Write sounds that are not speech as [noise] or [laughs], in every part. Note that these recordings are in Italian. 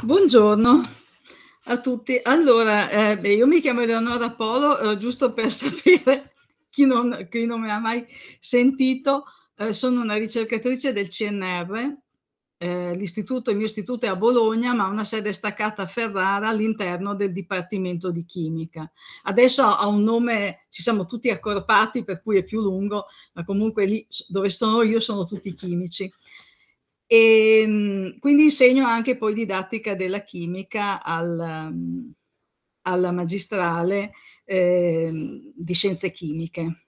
Buongiorno a tutti. Allora, eh, beh, io mi chiamo Eleonora Polo, eh, giusto per [laughs] sapere chi non, chi non, mi ha mai sentito, eh, sono una ricercatrice del CNR, eh, l'istituto, il mio istituto è a Bologna, ma ha una sede staccata a Ferrara all'interno del Dipartimento di Chimica. Adesso ha un nome, ci siamo tutti accorpati per cui è più lungo, ma comunque lì dove sono io sono tutti chimici. E, ehm, quindi insegno anche poi didattica della chimica al, mm, alla magistrale eh, di scienze chimiche.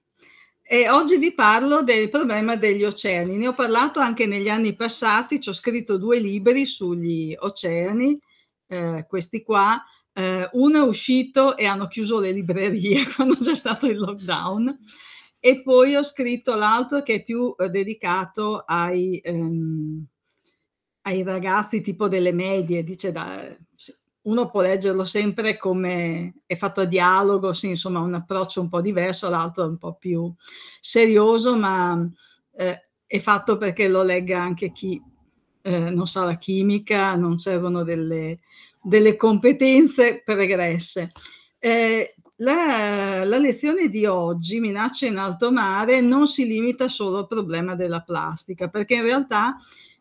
E oggi vi parlo del problema degli oceani. Ne ho parlato anche negli anni passati, ci ho scritto due libri sugli oceani, eh, questi qua. Eh, uno è uscito e hanno chiuso le librerie [laughs] quando c'è stato il lockdown e poi ho scritto l'altro che è più eh, dedicato ai, ehm, ai ragazzi tipo delle medie, dice da, uno può leggerlo sempre come è fatto a dialogo, sì, insomma un approccio un po' diverso, l'altro è un po' più serioso, ma eh, è fatto perché lo legga anche chi eh, non sa la chimica, non servono delle, delle competenze pregresse. Eh, la, la, lezione di oggi, minacce in alto mare, non si limita solo al problema della plastica, perché in realtà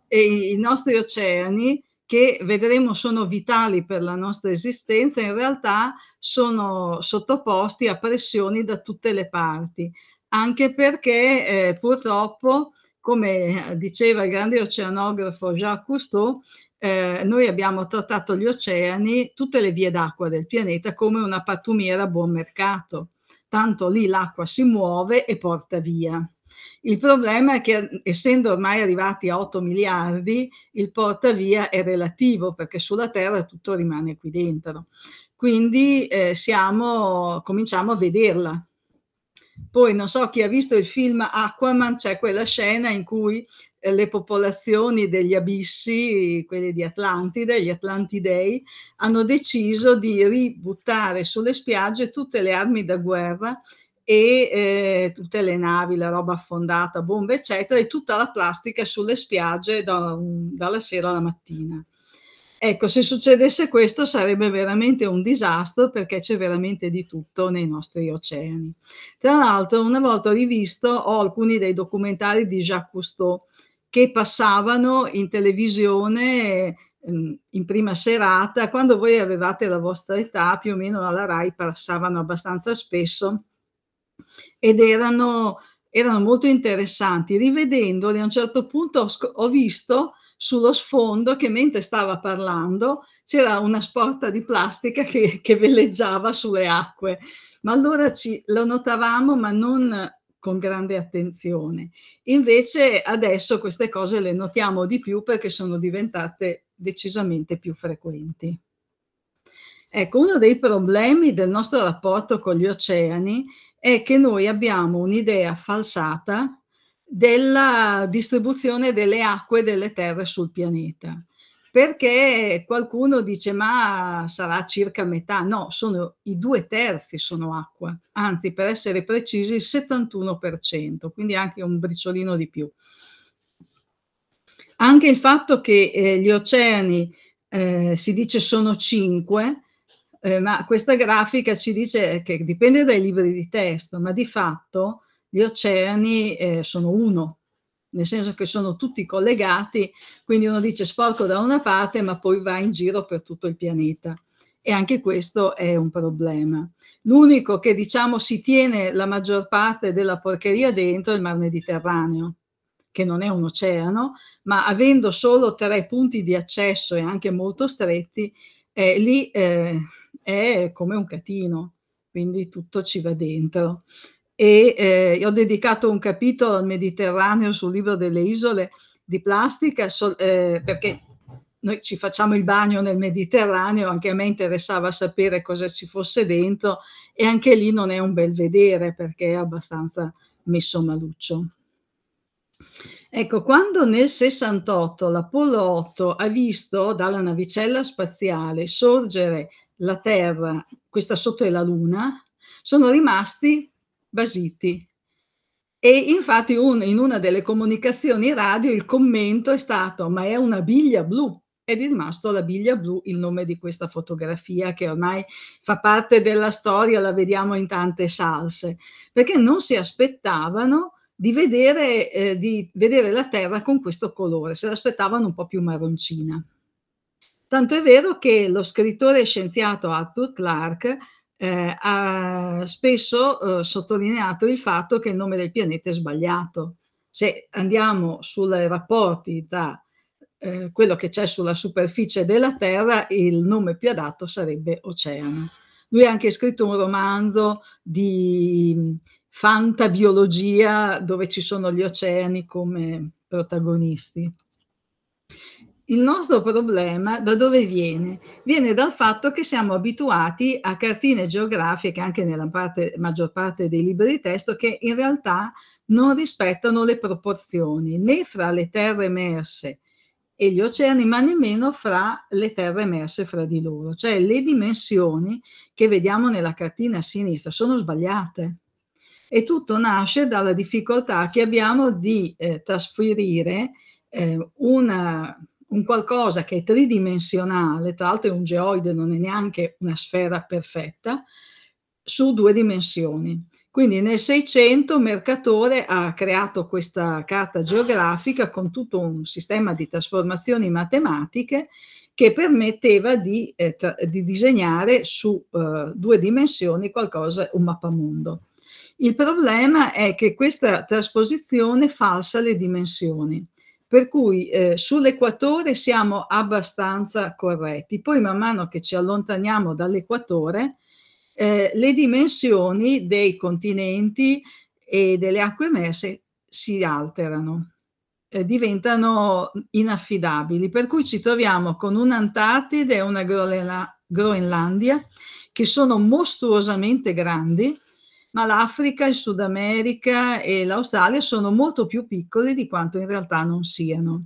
eh, i nostri oceani, che vedremo sono vitali per la nostra esistenza, in realtà sono sottoposti a pressioni da tutte le parti, anche perché eh, purtroppo, come diceva il grande oceanografo Jacques Cousteau, eh, noi abbiamo trattato gli oceani, tutte le vie d'acqua del pianeta, come una pattumiera a buon mercato. Tanto lì l'acqua si muove e porta via. Il problema è che essendo ormai arrivati a 8 miliardi, il porta via è relativo perché sulla Terra tutto rimane qui dentro. Quindi eh, siamo, cominciamo a vederla. Poi non so chi ha visto il film Aquaman, c'è quella scena in cui eh, le popolazioni degli abissi, quelle di Atlantide, gli Atlantidei, hanno deciso di ributtare sulle spiagge tutte le armi da guerra e eh, tutte le navi, la roba affondata, bombe, eccetera, e tutta la plastica sulle spiagge da, dalla sera alla mattina. Ecco, se succedesse questo sarebbe veramente un disastro perché c'è veramente di tutto nei nostri oceani. Tra l'altro, una volta ho rivisto, ho alcuni dei documentari di Jacques Cousteau che passavano in televisione ehm, in prima serata, quando voi avevate la vostra età, più o meno alla RAI passavano abbastanza spesso ed erano, erano molto interessanti. Rivedendoli a un certo punto ho, ho visto sullo sfondo che mentre stava parlando c'era una sporta di plastica che, che veleggiava sulle acque. Ma allora ci, lo notavamo, ma non con grande attenzione. Invece adesso queste cose le notiamo di più perché sono diventate decisamente più frequenti. Ecco, uno dei problemi del nostro rapporto con gli oceani è che noi abbiamo un'idea falsata della distribuzione delle acque e delle terre sul pianeta perché qualcuno dice ma sarà circa metà, no, sono i due terzi sono acqua, anzi per essere precisi il 71%, quindi anche un briciolino di più. Anche il fatto che eh, gli oceani eh, si dice sono cinque, eh, ma questa grafica ci dice che dipende dai libri di testo, ma di fatto gli oceani eh, sono uno, nel senso che sono tutti collegati, quindi uno dice sporco da una parte ma poi va in giro per tutto il pianeta e anche questo è un problema. L'unico che diciamo si tiene la maggior parte della porcheria dentro è il Mar Mediterraneo, che non è un oceano, ma avendo solo tre punti di accesso e anche molto stretti, eh, lì eh, è come un catino, quindi tutto ci va dentro e eh, ho dedicato un capitolo al Mediterraneo sul libro delle isole di plastica so, eh, perché noi ci facciamo il bagno nel Mediterraneo, anche a me interessava sapere cosa ci fosse dentro e anche lì non è un bel vedere perché è abbastanza messo maluccio. Ecco, quando nel 68 l'Apollo 8 ha visto dalla navicella spaziale sorgere la Terra, questa sotto è la Luna, sono rimasti Basiti. E infatti un, in una delle comunicazioni radio il commento è stato ma è una biglia blu ed è rimasto la biglia blu il nome di questa fotografia che ormai fa parte della storia, la vediamo in tante salse, perché non si aspettavano di vedere, eh, di vedere la terra con questo colore, se l'aspettavano un po' più marroncina. Tanto è vero che lo scrittore e scienziato Arthur Clarke eh, ha spesso eh, sottolineato il fatto che il nome del pianeta è sbagliato. Se andiamo sui rapporti tra eh, quello che c'è sulla superficie della Terra, il nome più adatto sarebbe oceano. Lui ha anche scritto un romanzo di mm, fantabiologia dove ci sono gli oceani come protagonisti il nostro problema da dove viene? Viene dal fatto che siamo abituati a cartine geografiche, anche nella parte, maggior parte dei libri di testo, che in realtà non rispettano le proporzioni né fra le terre emerse e gli oceani, ma nemmeno fra le terre emerse fra di loro. Cioè le dimensioni che vediamo nella cartina a sinistra sono sbagliate. E tutto nasce dalla difficoltà che abbiamo di eh, trasferire eh, una un qualcosa che è tridimensionale, tra l'altro è un geoide, non è neanche una sfera perfetta, su due dimensioni. Quindi nel 600 Mercatore ha creato questa carta geografica con tutto un sistema di trasformazioni matematiche che permetteva di, eh, di disegnare su eh, due dimensioni qualcosa, un mappamondo. Il problema è che questa trasposizione falsa le dimensioni per cui eh, sull'equatore siamo abbastanza corretti. Poi man mano che ci allontaniamo dall'equatore, eh, le dimensioni dei continenti e delle acque emerse si alterano, eh, diventano inaffidabili, per cui ci troviamo con un'Antartide e una Groenlandia che sono mostruosamente grandi ma l'Africa, il Sud America e l'Australia sono molto più piccoli di quanto in realtà non siano.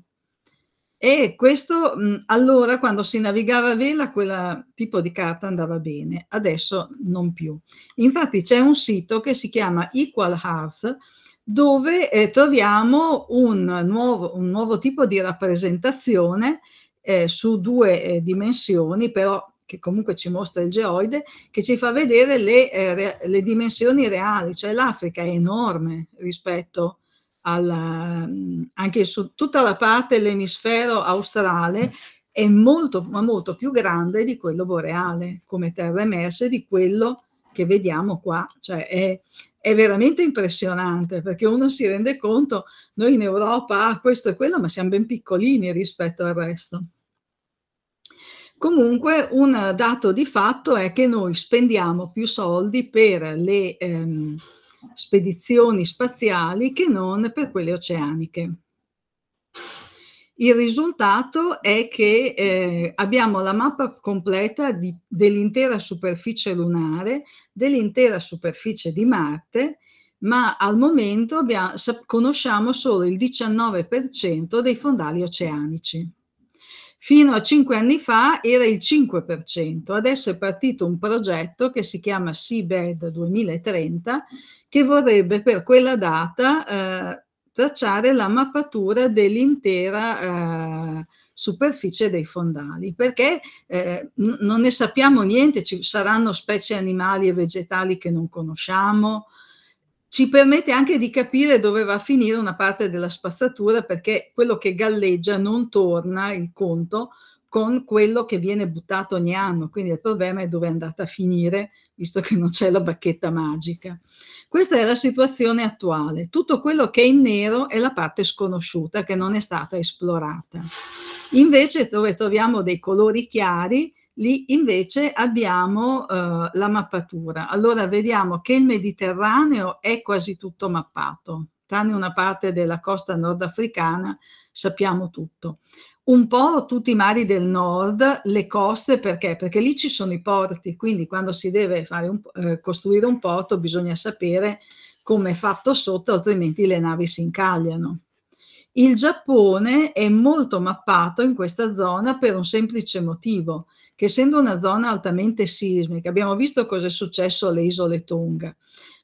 E questo allora quando si navigava a vela quel tipo di carta andava bene, adesso non più. Infatti c'è un sito che si chiama Equal Hearth dove eh, troviamo un nuovo, un nuovo, tipo di rappresentazione eh, su due eh, dimensioni, però che comunque ci mostra il geoide, che ci fa vedere le, eh, re, le dimensioni reali, cioè l'Africa è enorme rispetto alla, mm, anche su tutta la parte dell'emisfero australe è molto, ma molto più grande di quello boreale come terre emerse di quello che vediamo qua, cioè è, è veramente impressionante perché uno si rende conto, noi in Europa ah, questo e quello, ma siamo ben piccolini rispetto al resto. Comunque un dato di fatto è che noi spendiamo più soldi per le ehm, spedizioni spaziali che non per quelle oceaniche. Il risultato è che eh, abbiamo la mappa completa dell'intera superficie lunare, dell'intera superficie di Marte, ma al momento abbiamo, conosciamo solo il 19% dei fondali oceanici. Fino a cinque anni fa era il 5%, adesso è partito un progetto che si chiama Seabed 2030 che vorrebbe per quella data eh, tracciare la mappatura dell'intera eh, superficie dei fondali, perché eh, non ne sappiamo niente, ci saranno specie animali e vegetali che non conosciamo, ci permette anche di capire dove va a finire una parte della spazzatura perché quello che galleggia non torna il conto con quello che viene buttato ogni anno, quindi il problema è dove è andata a finire, visto che non c'è la bacchetta magica. Questa è la situazione attuale, tutto quello che è in nero è la parte sconosciuta che non è stata esplorata. Invece dove troviamo dei colori chiari lì invece abbiamo eh, la mappatura. Allora vediamo che il Mediterraneo è quasi tutto mappato, tranne una parte della costa nordafricana, sappiamo tutto. Un po' tutti i mari del nord, le coste, perché? Perché lì ci sono i porti, quindi quando si deve un, eh, costruire un porto bisogna sapere come è fatto sotto, altrimenti le navi si incagliano. Il Giappone è molto mappato in questa zona per un semplice motivo, che essendo una zona altamente sismica, abbiamo visto cosa è successo alle isole Tonga,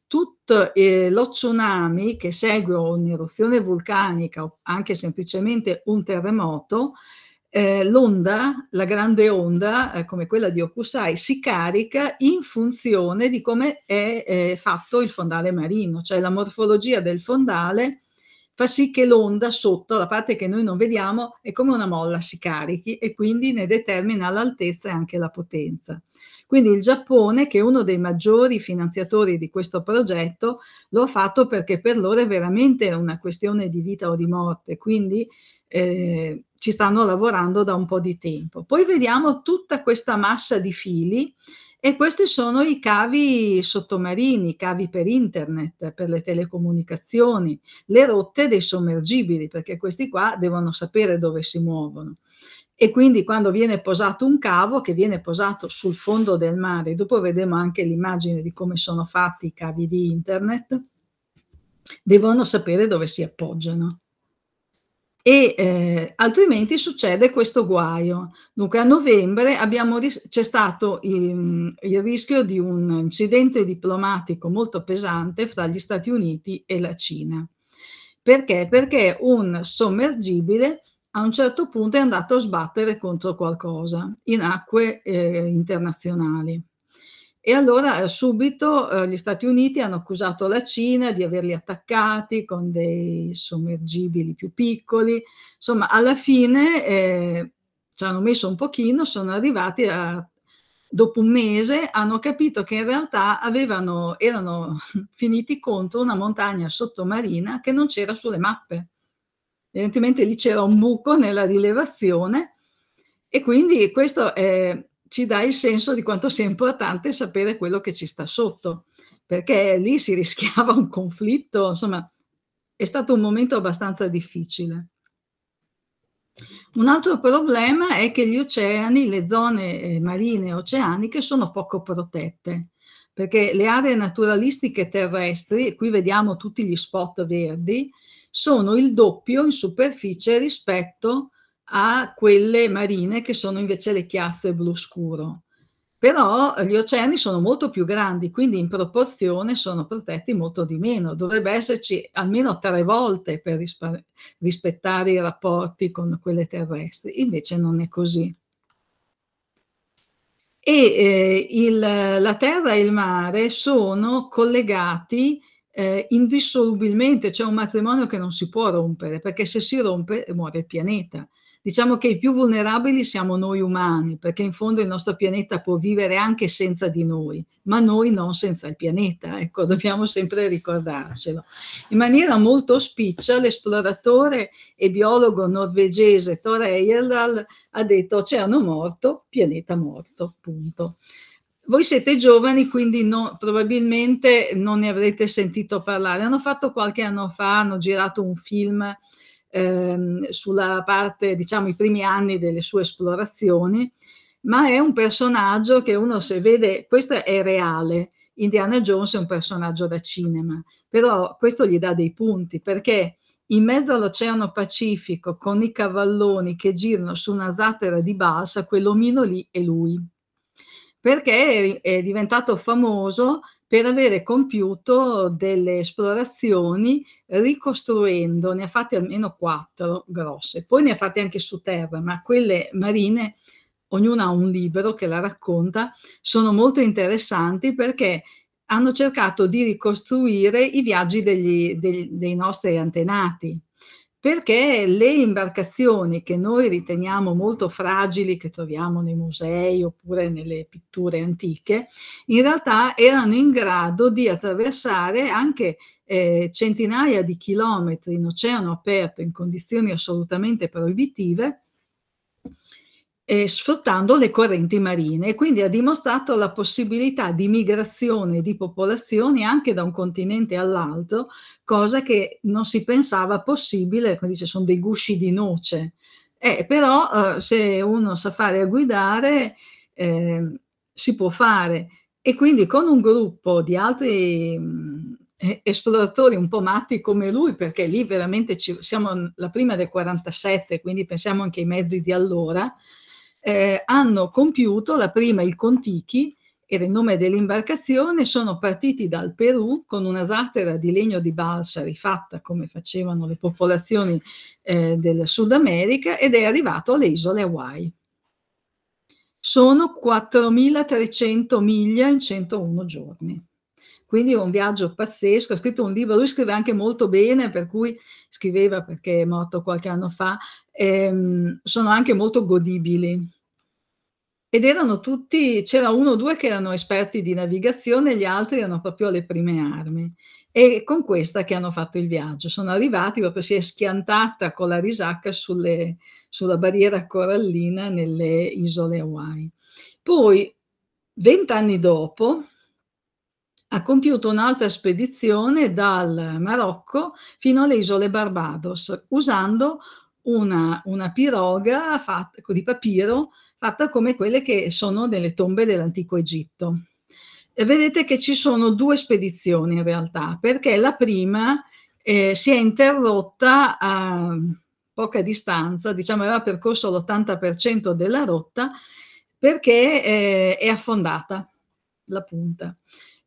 tutto eh, lo tsunami che segue un'eruzione vulcanica o anche semplicemente un terremoto, eh, l'onda, la grande onda, eh, come quella di Okusai, si carica in funzione di come è eh, fatto il fondale marino, cioè la morfologia del fondale fa sì che l'onda sotto, la parte che noi non vediamo, è come una molla, si carichi e quindi ne determina l'altezza e anche la potenza. Quindi il Giappone, che è uno dei maggiori finanziatori di questo progetto, lo ha fatto perché per loro è veramente una questione di vita o di morte, quindi eh, ci stanno lavorando da un po' di tempo. Poi vediamo tutta questa massa di fili e questi sono i cavi sottomarini, i cavi per internet, per le telecomunicazioni, le rotte dei sommergibili, perché questi qua devono sapere dove si muovono. E quindi quando viene posato un cavo, che viene posato sul fondo del mare, dopo vedremo anche l'immagine di come sono fatti i cavi di internet, devono sapere dove si appoggiano e eh, altrimenti succede questo guaio. Dunque a novembre c'è stato il, ehm, il, rischio di un incidente diplomatico molto pesante fra gli Stati Uniti e la Cina. Perché? Perché un sommergibile a un certo punto è andato a sbattere contro qualcosa in acque eh, internazionali. E allora eh, subito eh, gli Stati Uniti hanno accusato la Cina di averli attaccati con dei sommergibili più piccoli. Insomma, alla fine eh, ci hanno messo un pochino, sono arrivati a, dopo un mese, hanno capito che in realtà avevano, erano [laughs] finiti contro una montagna sottomarina che non c'era sulle mappe. Evidentemente lì c'era un buco nella rilevazione e quindi questo è ci dà il senso di quanto sia importante sapere quello che ci sta sotto, perché lì si [laughs] rischiava un conflitto, insomma è stato un momento abbastanza difficile. Un altro problema è che gli oceani, le zone eh, marine oceaniche sono poco protette, perché le aree naturalistiche terrestri, qui vediamo tutti gli spot verdi, sono il doppio in superficie rispetto a a quelle marine che sono invece le chiazze blu scuro. Però gli oceani sono molto più grandi, quindi in proporzione sono protetti molto di meno. Dovrebbe esserci almeno tre volte per rispa- rispettare i rapporti con quelle terrestri, invece non è così. E eh, il, la terra e il mare sono collegati eh, indissolubilmente, c'è cioè un matrimonio che non si può rompere, perché se si rompe muore il pianeta. Diciamo che i più vulnerabili siamo noi umani, perché in fondo il nostro pianeta può vivere anche senza di noi, ma noi non senza il pianeta, ecco, dobbiamo sempre ricordarcelo. In maniera molto spiccia l'esploratore e biologo norvegese Thor Heyerdahl ha detto oceano morto, pianeta morto, punto. Voi siete giovani, quindi no, probabilmente non ne avrete sentito parlare. Hanno fatto qualche anno fa, hanno girato un film ehm, sulla parte, diciamo, i primi anni delle sue esplorazioni, ma è un personaggio che uno se vede, questo è reale, Indiana Jones è un personaggio da cinema, però questo gli dà dei punti perché in mezzo all'Oceano Pacifico con i cavalloni che girano su una zattera di balsa, quell'omino lì è lui. Perché è diventato famoso per avere compiuto delle esplorazioni ricostruendo, ne ha fatte almeno quattro grosse, poi ne ha fatte anche su terra, ma quelle marine, ognuna ha un libro che la racconta, sono molto interessanti perché hanno cercato di ricostruire i viaggi degli, dei, dei nostri antenati perché le imbarcazioni che noi riteniamo molto fragili, che troviamo nei musei oppure nelle pitture antiche, in realtà erano in grado di attraversare anche eh, centinaia di chilometri in oceano aperto in condizioni assolutamente proibitive eh, sfruttando le correnti marine e quindi ha dimostrato la possibilità di migrazione di popolazioni anche da un continente all'altro, cosa che non si pensava possibile, come dice, sono dei gusci di noce. Eh, però eh, se uno sa fare a guidare, ehm, si può fare. E quindi con un gruppo di altri mh, mm, eh, esploratori un po' matti come lui, perché lì veramente ci, siamo la prima del 47, quindi pensiamo anche ai mezzi di allora, eh, hanno compiuto la prima il Contichi, era il nome dell'imbarcazione, sono partiti dal Perù con una zattera di legno di balsa rifatta come facevano le popolazioni eh, del Sud America ed è arrivato alle isole Hawaii. Sono 4.300 miglia in 101 giorni. Quindi un viaggio pazzesco, ha scritto un libro, lui scrive anche molto bene, per cui scriveva perché è morto qualche anno fa, ehm, sono anche molto godibili. Ed erano tutti, c'era uno o due che erano esperti di navigazione, gli altri erano proprio alle prime armi. E con questa che hanno fatto il viaggio. Sono arrivati proprio, si è schiantata con la risacca sulle, sulla barriera corallina nelle isole Hawaii. Poi, vent'anni dopo, ha compiuto un'altra spedizione dal Marocco fino alle isole Barbados, usando una, una piroga fatta, di papiro fatta come quelle che sono nelle tombe dell'antico Egitto. E vedete che ci sono due spedizioni in realtà, perché la prima eh, si è interrotta a poca distanza, diciamo aveva percorso l'80% della rotta, perché eh, è affondata la punta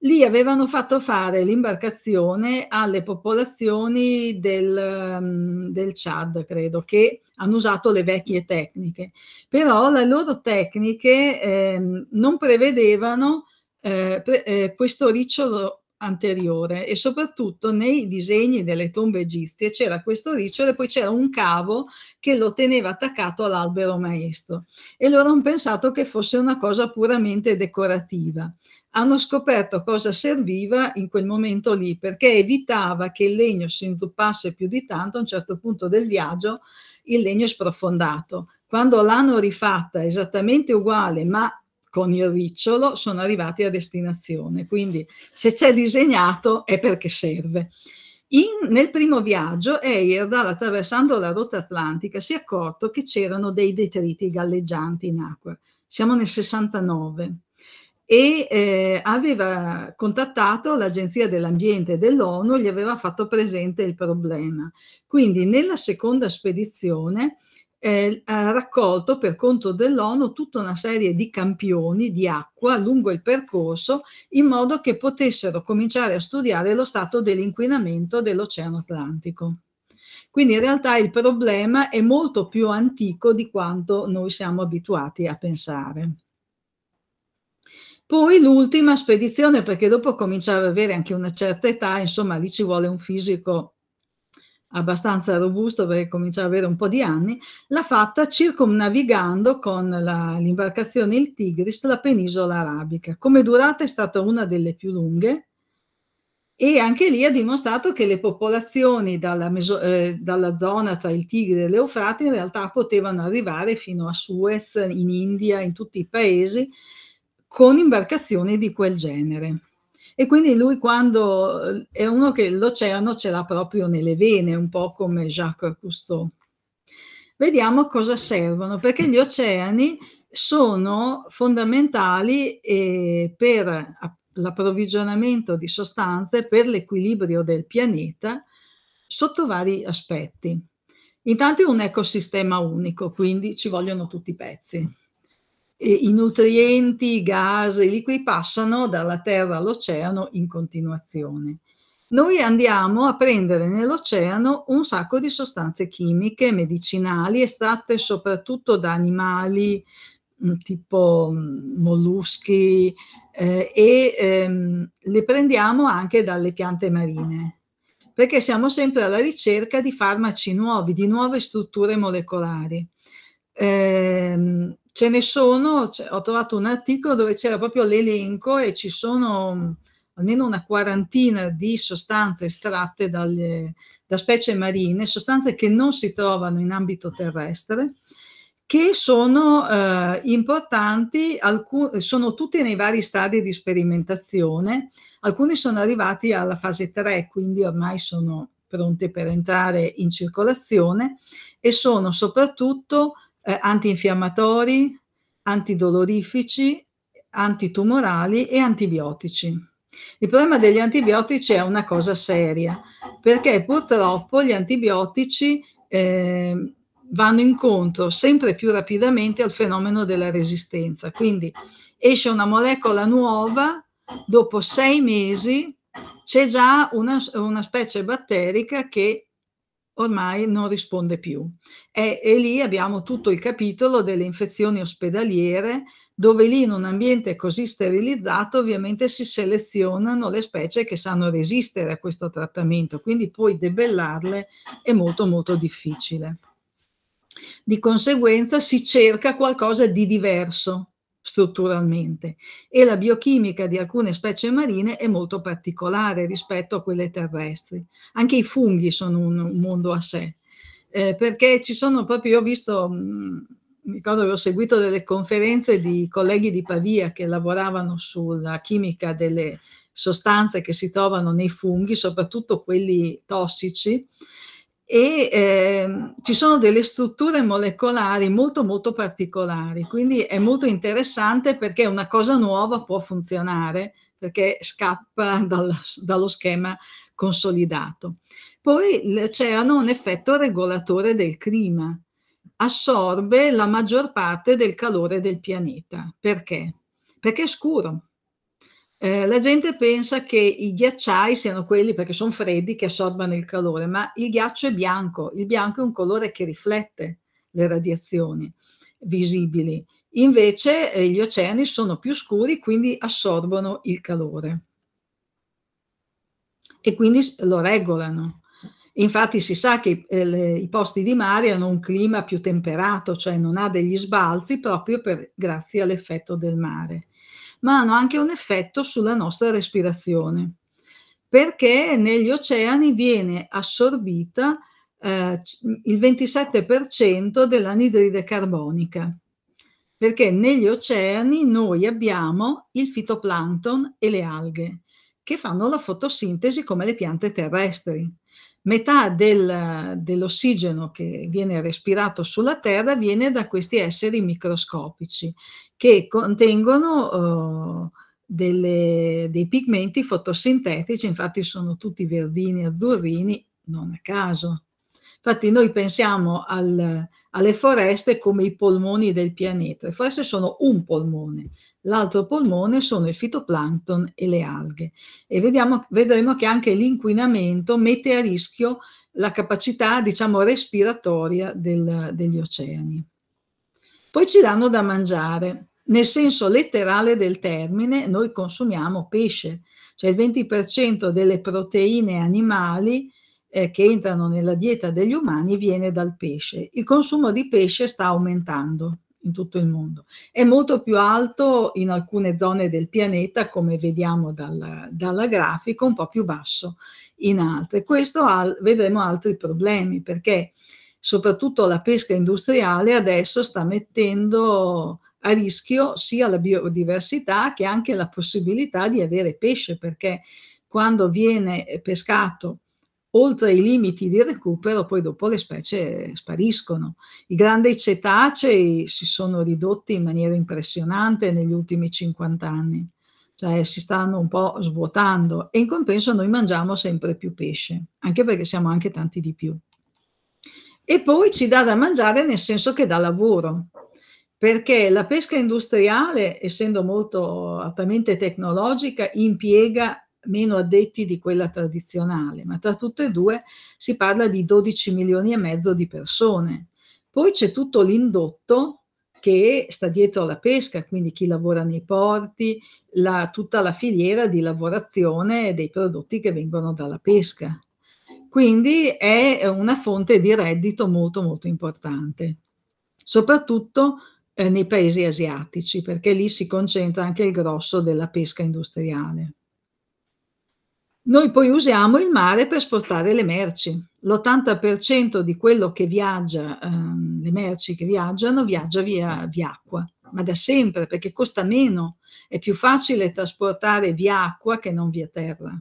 lì avevano fatto fare l'imbarcazione alle popolazioni del, mm, del, Chad, credo, che hanno usato le vecchie tecniche. Però le loro tecniche eh, non prevedevano eh, pre- eh, questo ricciolo anteriore e soprattutto nei disegni delle tombe egizie c'era questo ricciolo e poi c'era un cavo che lo teneva attaccato all'albero maestro e loro hanno pensato che fosse una cosa puramente decorativa hanno scoperto cosa serviva in quel momento lì, perché evitava che il legno si inzuppasse più di tanto a un certo punto del viaggio, il legno è sprofondato. Quando l'hanno rifatta esattamente uguale, ma con il ricciolo, sono arrivati a destinazione. Quindi se c'è disegnato è perché serve. In, nel primo viaggio, Eirdal, attraversando la rotta atlantica, si è accorto che c'erano dei detriti galleggianti in acqua. Siamo nel 69 e eh, aveva contattato l'Agenzia dell'Ambiente dell'ONU e gli aveva fatto presente il problema. Quindi nella seconda spedizione eh, ha raccolto per conto dell'ONU tutta una serie di campioni di acqua lungo il percorso in modo che potessero cominciare a studiare lo stato dell'inquinamento dell'Oceano Atlantico. Quindi in realtà il problema è molto più antico di quanto noi siamo abituati a pensare. Poi l'ultima spedizione, perché dopo cominciare ad avere anche una certa età, insomma lì ci vuole un fisico abbastanza robusto perché cominciava ad avere un po' di anni, l'ha fatta circumnavigando con la, l'imbarcazione il Tigris la penisola arabica. Come durata è stata una delle più lunghe e anche lì ha dimostrato che le popolazioni dalla, meso, eh, dalla zona tra il Tigre e l'Eufrate in realtà potevano arrivare fino a Suez, in India, in tutti i paesi con imbarcazioni di quel genere. E quindi lui quando eh, è uno che l'oceano ce l'ha proprio nelle vene, un po' come Jacques Cousteau. Vediamo cosa servono, perché gli oceani sono fondamentali eh, per l'approvvigionamento di sostanze, per l'equilibrio del pianeta, sotto vari aspetti. Intanto è un ecosistema unico, quindi ci vogliono tutti i pezzi i nutrienti, i gas, i liquidi passano dalla terra all'oceano in continuazione. Noi andiamo a prendere nell'oceano un sacco di sostanze chimiche, medicinali, estratte soprattutto da animali mm, tipo mm, molluschi eh, e ehm, le prendiamo anche dalle piante marine, perché siamo sempre alla ricerca di farmaci nuovi, di nuove strutture molecolari. Eh, ce ne sono, cioè, ho trovato un articolo dove c'era proprio l'elenco e ci sono mm, almeno una quarantina di sostanze estratte dalle, da specie marine, sostanze che non si trovano in ambito terrestre, che sono eh, importanti, alcun, sono tutti nei vari stadi di sperimentazione, alcuni sono arrivati alla fase 3, quindi ormai sono pronti per entrare in circolazione e sono soprattutto eh, antinfiammatori, antidolorifici, antitumorali e antibiotici. Il problema degli antibiotici è una cosa seria, perché purtroppo gli antibiotici eh, vanno incontro sempre più rapidamente al fenomeno della resistenza. Quindi esce una molecola nuova, dopo sei mesi c'è già una, una specie batterica che ormai non risponde più. E, e, lì abbiamo tutto il capitolo delle infezioni ospedaliere, dove lì in un ambiente così sterilizzato ovviamente si selezionano le specie che sanno resistere a questo trattamento, quindi poi debellarle è molto molto difficile. Di conseguenza si cerca qualcosa di diverso, strutturalmente e la biochimica di alcune specie marine è molto particolare rispetto a quelle terrestri. Anche i funghi sono un, mondo a sé, eh, perché ci sono proprio, io ho visto, mh, mm, ricordo che ho seguito delle conferenze di colleghi di Pavia che lavoravano sulla chimica delle sostanze che si trovano nei funghi, soprattutto quelli tossici, e eh, ci sono delle strutture molecolari molto molto particolari, quindi è molto interessante perché una cosa nuova può funzionare perché scappa [laughs] dal, dallo schema consolidato. Poi c'erano un effetto regolatore del clima, assorbe la maggior parte del calore del pianeta. Perché? Perché è scuro, eh, la gente pensa che i ghiacciai siano quelli perché sono freddi che assorbano il calore, ma il ghiaccio è bianco, il bianco è un colore che riflette le radiazioni visibili, invece eh, gli oceani sono più scuri, quindi assorbono il calore e quindi lo regolano. Infatti si sa che eh, le, i posti di mare hanno un clima più temperato, cioè non ha degli sbalzi proprio per, grazie all'effetto del mare ma hanno anche un effetto sulla nostra respirazione, perché negli oceani viene assorbita eh, il 27% dell'anidride carbonica, perché negli oceani noi abbiamo il fitoplancton e le alghe che fanno la fotosintesi come le piante terrestri metà del, dell'ossigeno che viene respirato sulla Terra viene da questi esseri microscopici che contengono eh, delle, dei pigmenti fotosintetici, infatti sono tutti verdini, azzurrini, non a caso. Infatti noi pensiamo al, alle foreste come i polmoni del pianeta, le foreste sono un polmone, L'altro polmone sono il fitoplancton e le alghe e vediamo, vedremo che anche l'inquinamento mette a rischio la capacità diciamo, respiratoria del, degli oceani. Poi ci danno da mangiare. Nel senso letterale del termine, noi consumiamo pesce, cioè il 20% delle proteine animali eh, che entrano nella dieta degli umani viene dal pesce. Il consumo di pesce sta aumentando in tutto il mondo. È molto più alto in alcune zone del pianeta, come vediamo dal, dalla grafica, un po' più basso in altre. Questo ha, vedremo altri problemi perché soprattutto la pesca industriale adesso sta mettendo a rischio sia la biodiversità che anche la possibilità di avere pesce perché quando viene pescato oltre i limiti di recupero, poi dopo le specie spariscono. I grandi cetacei si sono ridotti in maniera impressionante negli ultimi 50 anni, cioè si stanno un po' svuotando e in compenso noi mangiamo sempre più pesce, anche perché siamo anche tanti di più. E poi ci dà da mangiare nel senso che dà lavoro, perché la pesca industriale, essendo molto altamente tecnologica, impiega meno addetti di quella tradizionale, ma tra tutte e due si parla di 12 milioni e mezzo di persone. Poi c'è tutto l'indotto che sta dietro alla pesca, quindi chi lavora nei porti, la, tutta la filiera di lavorazione dei prodotti che vengono dalla pesca. Quindi è una fonte di reddito molto molto importante, soprattutto eh, nei paesi asiatici, perché lì si concentra anche il grosso della pesca industriale. Noi poi usiamo il mare per spostare le merci. L'80% di quello che viaggia, ehm, le merci che viaggiano, viaggia via, via acqua, ma da sempre perché costa meno, è più facile trasportare via acqua che non via terra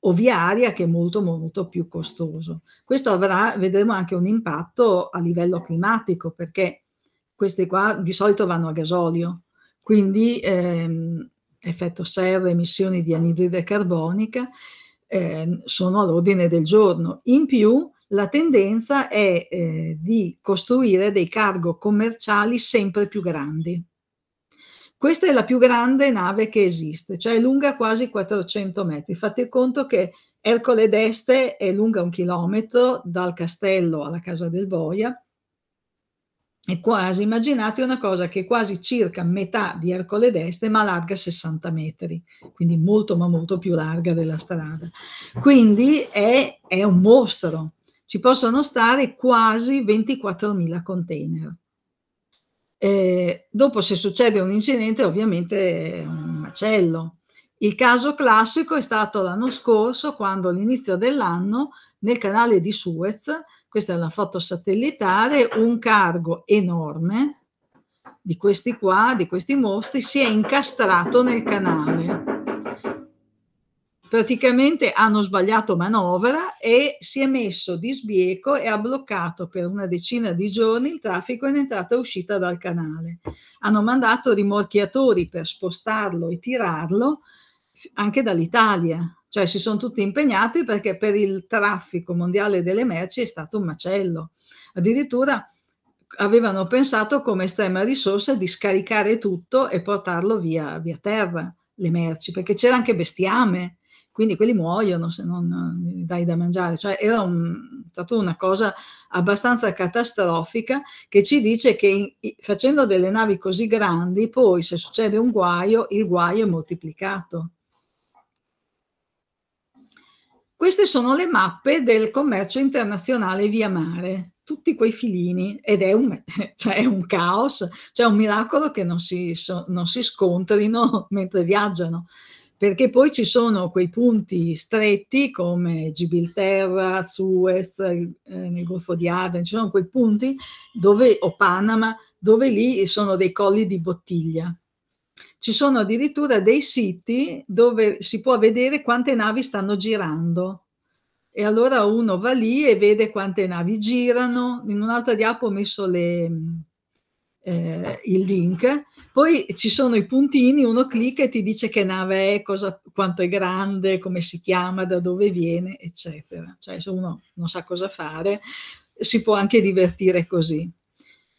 o via aria che è molto molto più costoso. Questo avrà, vedremo anche un impatto a livello climatico perché queste qua di solito vanno a gasolio, quindi ehm, effetto serra, emissioni di anidride carbonica, eh, sono all'ordine del giorno. In più, la tendenza è eh, di costruire dei cargo commerciali sempre più grandi. Questa è la più grande nave che esiste, cioè è lunga quasi 400 metri. Fate conto che Ercole d'Este è lunga un chilometro dal castello alla casa del Boia, è quasi, immaginate una cosa che è quasi circa metà di Ercole d'Este, ma larga 60 metri, quindi molto ma molto più larga della strada. Quindi è, è un mostro. Ci possono stare quasi 24.000 container. Eh, dopo, se succede un incidente, ovviamente è un macello. Il caso classico è stato l'anno scorso, quando all'inizio dell'anno nel canale di Suez questa è una foto satellitare, un cargo enorme di questi qua, di questi mostri, si è incastrato nel canale praticamente hanno sbagliato manovra e si è messo di sbieco e ha bloccato per una decina di giorni il traffico in entrata e uscita dal canale. Hanno mandato rimorchiatori per spostarlo e tirarlo, anche dall'Italia, cioè si sono tutti impegnati perché per il traffico mondiale delle merci è stato un macello. Addirittura avevano pensato come estrema risorsa di scaricare tutto e portarlo via, via terra, le merci, perché c'era anche bestiame, quindi quelli muoiono se non eh, dai da mangiare. Cioè era un, stata una cosa abbastanza catastrofica che ci dice che in, facendo delle navi così grandi, poi se succede un guaio, il guaio è moltiplicato queste sono le mappe del commercio internazionale via mare, tutti quei filini, ed è un, [laughs] cioè è un caos, cioè un miracolo che non si, so, non si scontrino [laughs] mentre viaggiano, perché poi ci sono quei punti stretti come Gibilterra, Suez, eh, nel Golfo di Aden, ci sono quei punti dove, o Panama, dove lì sono dei colli di bottiglia ci sono addirittura dei siti dove si può vedere quante navi stanno girando. E allora uno va lì e vede quante navi girano. In un'altra diapo ho messo le, eh, il link. Poi ci sono i puntini, uno clicca e ti dice che nave è, cosa, quanto è grande, come si chiama, da dove viene, eccetera. Cioè se uno non sa cosa fare, si può anche divertire così.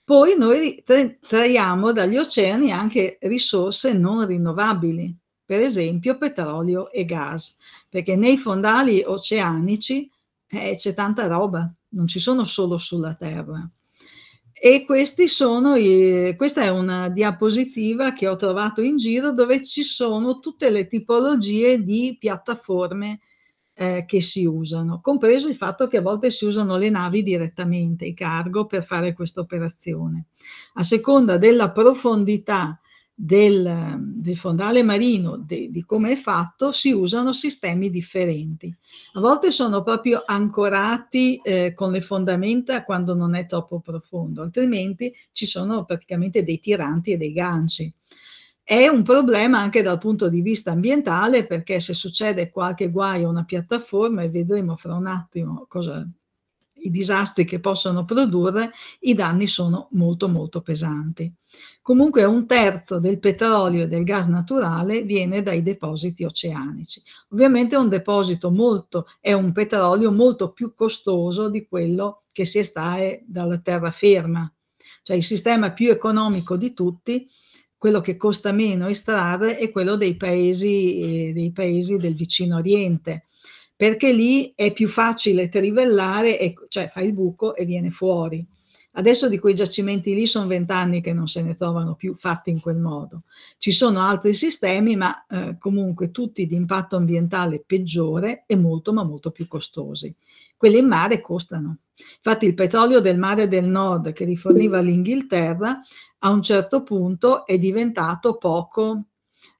Poi noi traiamo dagli oceani anche risorse non rinnovabili, per esempio petrolio e gas, perché nei fondali oceanici eh, c'è tanta roba, non ci sono solo sulla Terra. E i, questa è una diapositiva che ho trovato in giro dove ci sono tutte le tipologie di piattaforme eh, che si usano, compreso il fatto che a volte si usano le navi direttamente, i cargo, per fare questa operazione. A seconda della profondità del, del fondale marino, de, di come è fatto, si usano sistemi differenti. A volte sono proprio ancorati eh, con le fondamenta quando non è troppo profondo, altrimenti ci sono praticamente dei tiranti e dei ganci. È un problema anche dal punto di vista ambientale perché se succede qualche guaio a una piattaforma, e vedremo fra un attimo cosa, i disastri che possono produrre, i danni sono molto molto pesanti. Comunque un terzo del petrolio e del gas naturale viene dai depositi oceanici. Ovviamente un deposito molto, è un petrolio molto più costoso di quello che si estrae dalla terraferma. Cioè il sistema più economico di tutti quello che costa meno estrarre è quello dei paesi, eh, dei paesi del vicino Oriente, perché lì è più facile trivellare, e, cioè fai il buco e viene fuori. Adesso di quei giacimenti lì sono vent'anni che non se ne trovano più fatti in quel modo. Ci sono altri sistemi, ma eh, comunque tutti di impatto ambientale peggiore e molto, ma molto più costosi. Quelli in mare costano Infatti il petrolio del mare del nord che riforniva l'Inghilterra a un certo punto è diventato poco,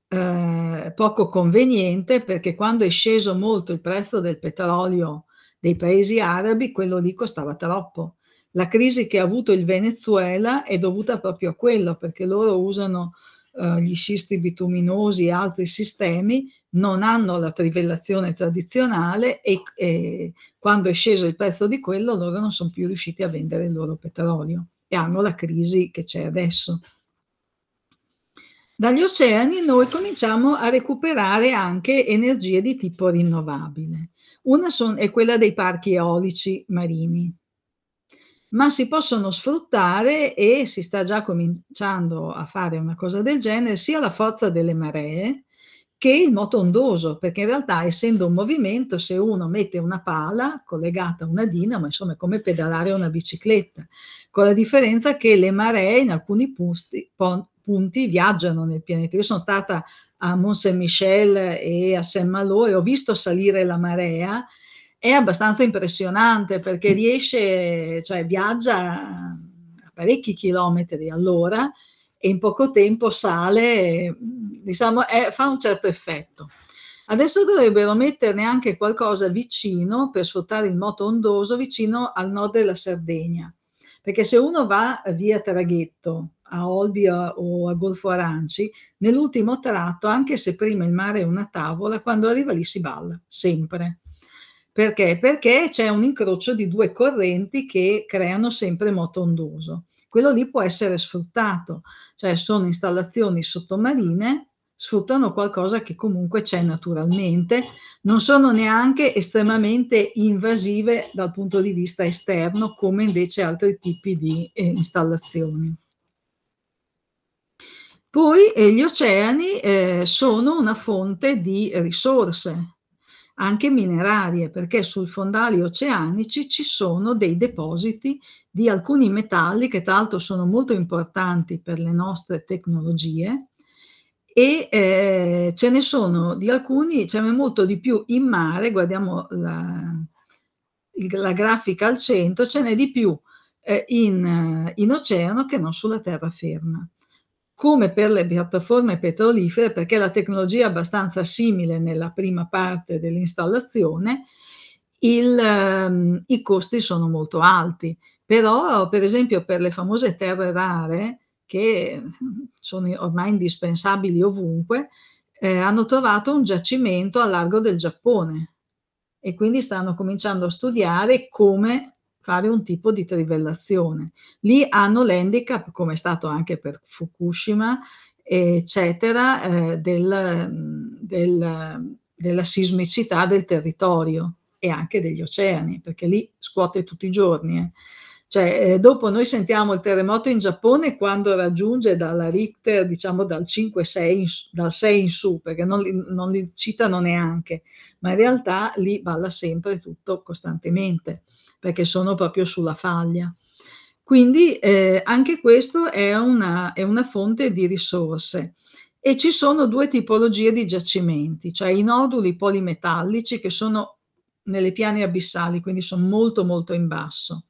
eh, poco conveniente perché quando è sceso molto il prezzo del petrolio dei paesi arabi, quello lì costava troppo. La crisi che ha avuto il Venezuela è dovuta proprio a quello perché loro usano eh, gli scisti bituminosi e altri sistemi non hanno la trivellazione tradizionale e, e quando è sceso il prezzo di quello loro non sono più riusciti a vendere il loro petrolio e hanno la crisi che c'è adesso. Dagli oceani noi cominciamo a recuperare anche energie di tipo rinnovabile. Una son, è quella dei parchi eolici marini, ma si possono sfruttare e si sta già cominciando a fare una cosa del genere, sia la forza delle maree, che il moto ondoso, perché in realtà essendo un movimento, se uno mette una pala collegata a una dinamo, insomma è come pedalare una bicicletta, con la differenza che le maree in alcuni punti, punti viaggiano nel pianeta. Io sono stata a Mont Saint-Michel e a Saint-Malo e ho visto salire la marea, è abbastanza impressionante perché mm. riesce, cioè viaggia a parecchi chilometri all'ora, e in poco tempo sale, e, diciamo, è, fa un certo effetto. Adesso dovrebbero metterne anche qualcosa vicino per sfruttare il moto ondoso vicino al nord della Sardegna, perché se uno va via Traghetto a Olbia o a Golfo Aranci, nell'ultimo tratto, anche se prima il mare è una tavola, quando arriva lì si balla, sempre. Perché? Perché c'è un incrocio di due correnti che creano sempre moto ondoso quello lì può essere sfruttato, cioè sono installazioni sottomarine, sfruttano qualcosa che comunque c'è naturalmente, non sono neanche estremamente invasive dal punto di vista esterno come invece altri tipi di eh, installazioni. Poi eh, gli oceani eh, sono una fonte di risorse, anche minerarie, perché sui fondali oceanici ci sono dei depositi di alcuni metalli che tra l'altro sono molto importanti per le nostre tecnologie e eh, ce ne sono di alcuni, ce n'è molto di più in mare, guardiamo la, la grafica al centro, ce n'è di più eh, in, in oceano che non sulla terraferma come per le piattaforme petrolifere, perché la tecnologia è abbastanza simile nella prima parte dell'installazione, il, ehm, i costi sono molto alti. Però, per esempio, per le famose terre rare, che ehm, sono ormai indispensabili ovunque, eh, hanno trovato un giacimento a largo del Giappone e quindi stanno cominciando a studiare come fare un tipo di trivellazione. Lì hanno l'handicap, come è stato anche per Fukushima, eccetera, eh, del, del, della sismicità del territorio e anche degli oceani, perché lì scuote tutti i giorni. Eh. Cioè, eh, dopo noi sentiamo il terremoto in Giappone quando raggiunge dalla Richter, diciamo dal 5-6, dal 6 in su, perché non li, non li citano neanche, ma in realtà lì balla sempre tutto costantemente perché sono proprio sulla faglia. Quindi eh, anche questo è una, è una fonte di risorse. E ci sono due tipologie di giacimenti, cioè i noduli polimetallici che sono nelle piane abissali, quindi sono molto molto in basso,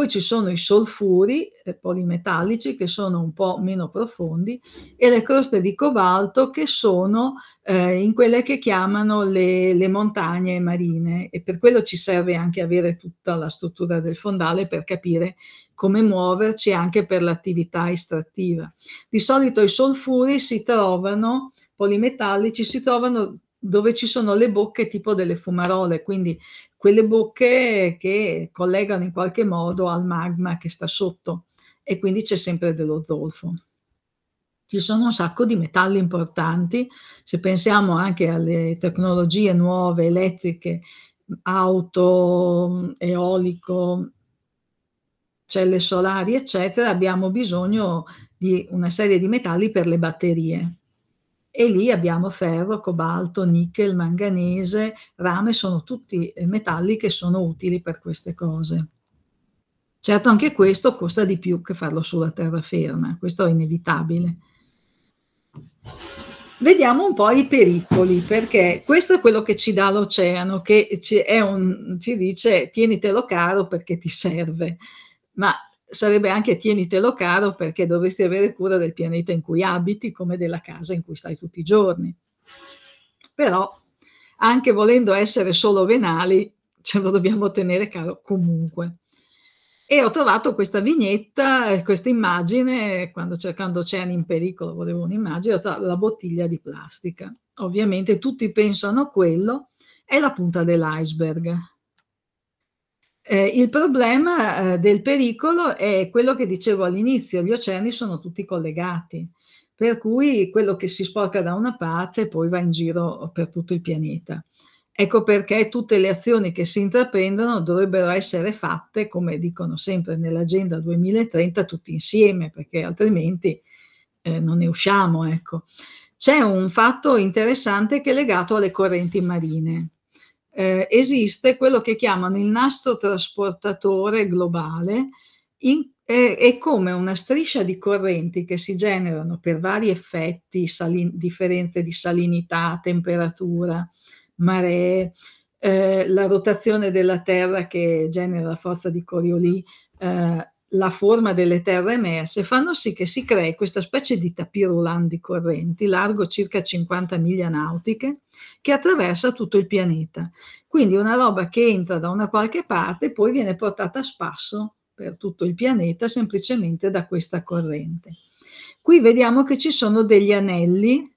poi ci sono i solfuri eh, polimetallici che sono un po' meno profondi e le croste di cobalto che sono eh, in quelle che chiamano le, le montagne marine e per quello ci serve anche avere tutta la struttura del fondale per capire come muoverci anche per l'attività estrattiva. Di solito i solfuri si trovano polimetallici si trovano dove ci sono le bocche tipo delle fumarole, quindi quelle bocche che collegano in qualche modo al magma che sta sotto e quindi c'è sempre dello zolfo. Ci sono un sacco di metalli importanti, se pensiamo anche alle tecnologie nuove, elettriche, auto, eolico, celle solari, eccetera, abbiamo bisogno di una serie di metalli per le batterie e lì abbiamo ferro, cobalto, nickel, manganese, rame, sono tutti eh, metalli che sono utili per queste cose. Certo anche questo costa di più che farlo sulla terraferma, questo è inevitabile. Vediamo un po' i pericoli, perché questo è quello che ci dà l'oceano, che ci, un, ci dice tienitelo caro perché ti serve, ma sarebbe anche tienitelo caro perché dovresti avere cura del pianeta in cui abiti come della casa in cui stai tutti i giorni. Però anche volendo essere solo venali, ce lo dobbiamo tenere caro comunque. E ho trovato questa vignetta, eh, questa immagine, quando cercando Oceani in pericolo volevo un'immagine, la bottiglia di plastica. Ovviamente tutti pensano a quello, è la punta dell'iceberg, eh, il problema eh, del pericolo è quello che dicevo all'inizio, gli oceani sono tutti collegati, per cui quello che si sporca da una parte poi va in giro per tutto il pianeta. Ecco perché tutte le azioni che si intraprendono dovrebbero essere fatte, come dicono sempre nell'agenda 2030, tutti insieme, perché altrimenti eh, non ne usciamo. Ecco. C'è un fatto interessante che è legato alle correnti marine eh, esiste quello che chiamano il nastro trasportatore globale in, eh, è come una striscia di correnti che si generano per vari effetti, salin, differenze di salinità, temperatura, maree, eh, la rotazione della Terra che genera la forza di Coriolis, eh, la forma delle terre emerse fanno sì che si crei questa specie di tapirulan di correnti, largo circa 50 miglia nautiche, che attraversa tutto il pianeta. Quindi una roba che entra da una qualche parte poi viene portata a spasso per tutto il pianeta semplicemente da questa corrente. Qui vediamo che ci sono degli anelli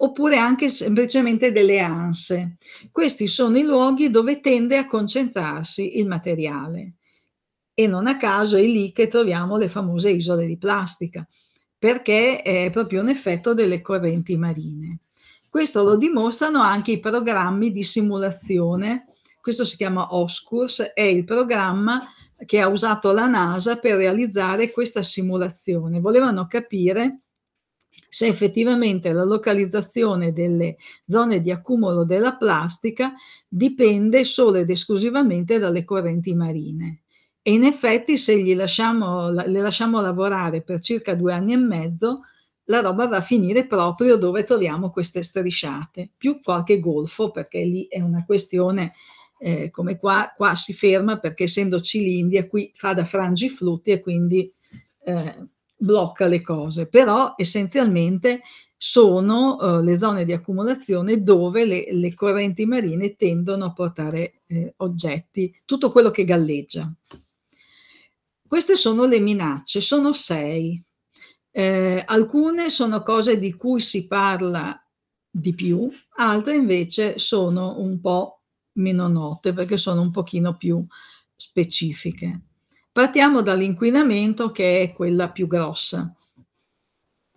oppure anche semplicemente delle anse. Questi sono i luoghi dove tende a concentrarsi il materiale e non a caso è lì che troviamo le famose isole di plastica, perché è proprio un effetto delle correnti marine. Questo lo dimostrano anche i programmi di simulazione, questo si chiama OSCURS, è il programma che ha usato la NASA per realizzare questa simulazione. Volevano capire se effettivamente la localizzazione delle zone di accumulo della plastica dipende solo ed esclusivamente dalle correnti marine. E in effetti se gli lasciamo, le lasciamo lavorare per circa due anni e mezzo, la roba va a finire proprio dove troviamo queste strisciate, più qualche golfo, perché lì è una questione eh, come qua, qua si ferma perché essendo l'India qui fa da frangiflutti e quindi eh, blocca le cose, però essenzialmente sono eh, le zone di accumulazione dove le, le correnti marine tendono a portare eh, oggetti, tutto quello che galleggia. Queste sono le minacce, sono sei. Eh, alcune sono cose di cui si parla di più, altre invece sono un po' meno note perché sono un pochino più specifiche. Partiamo dall'inquinamento che è quella più grossa.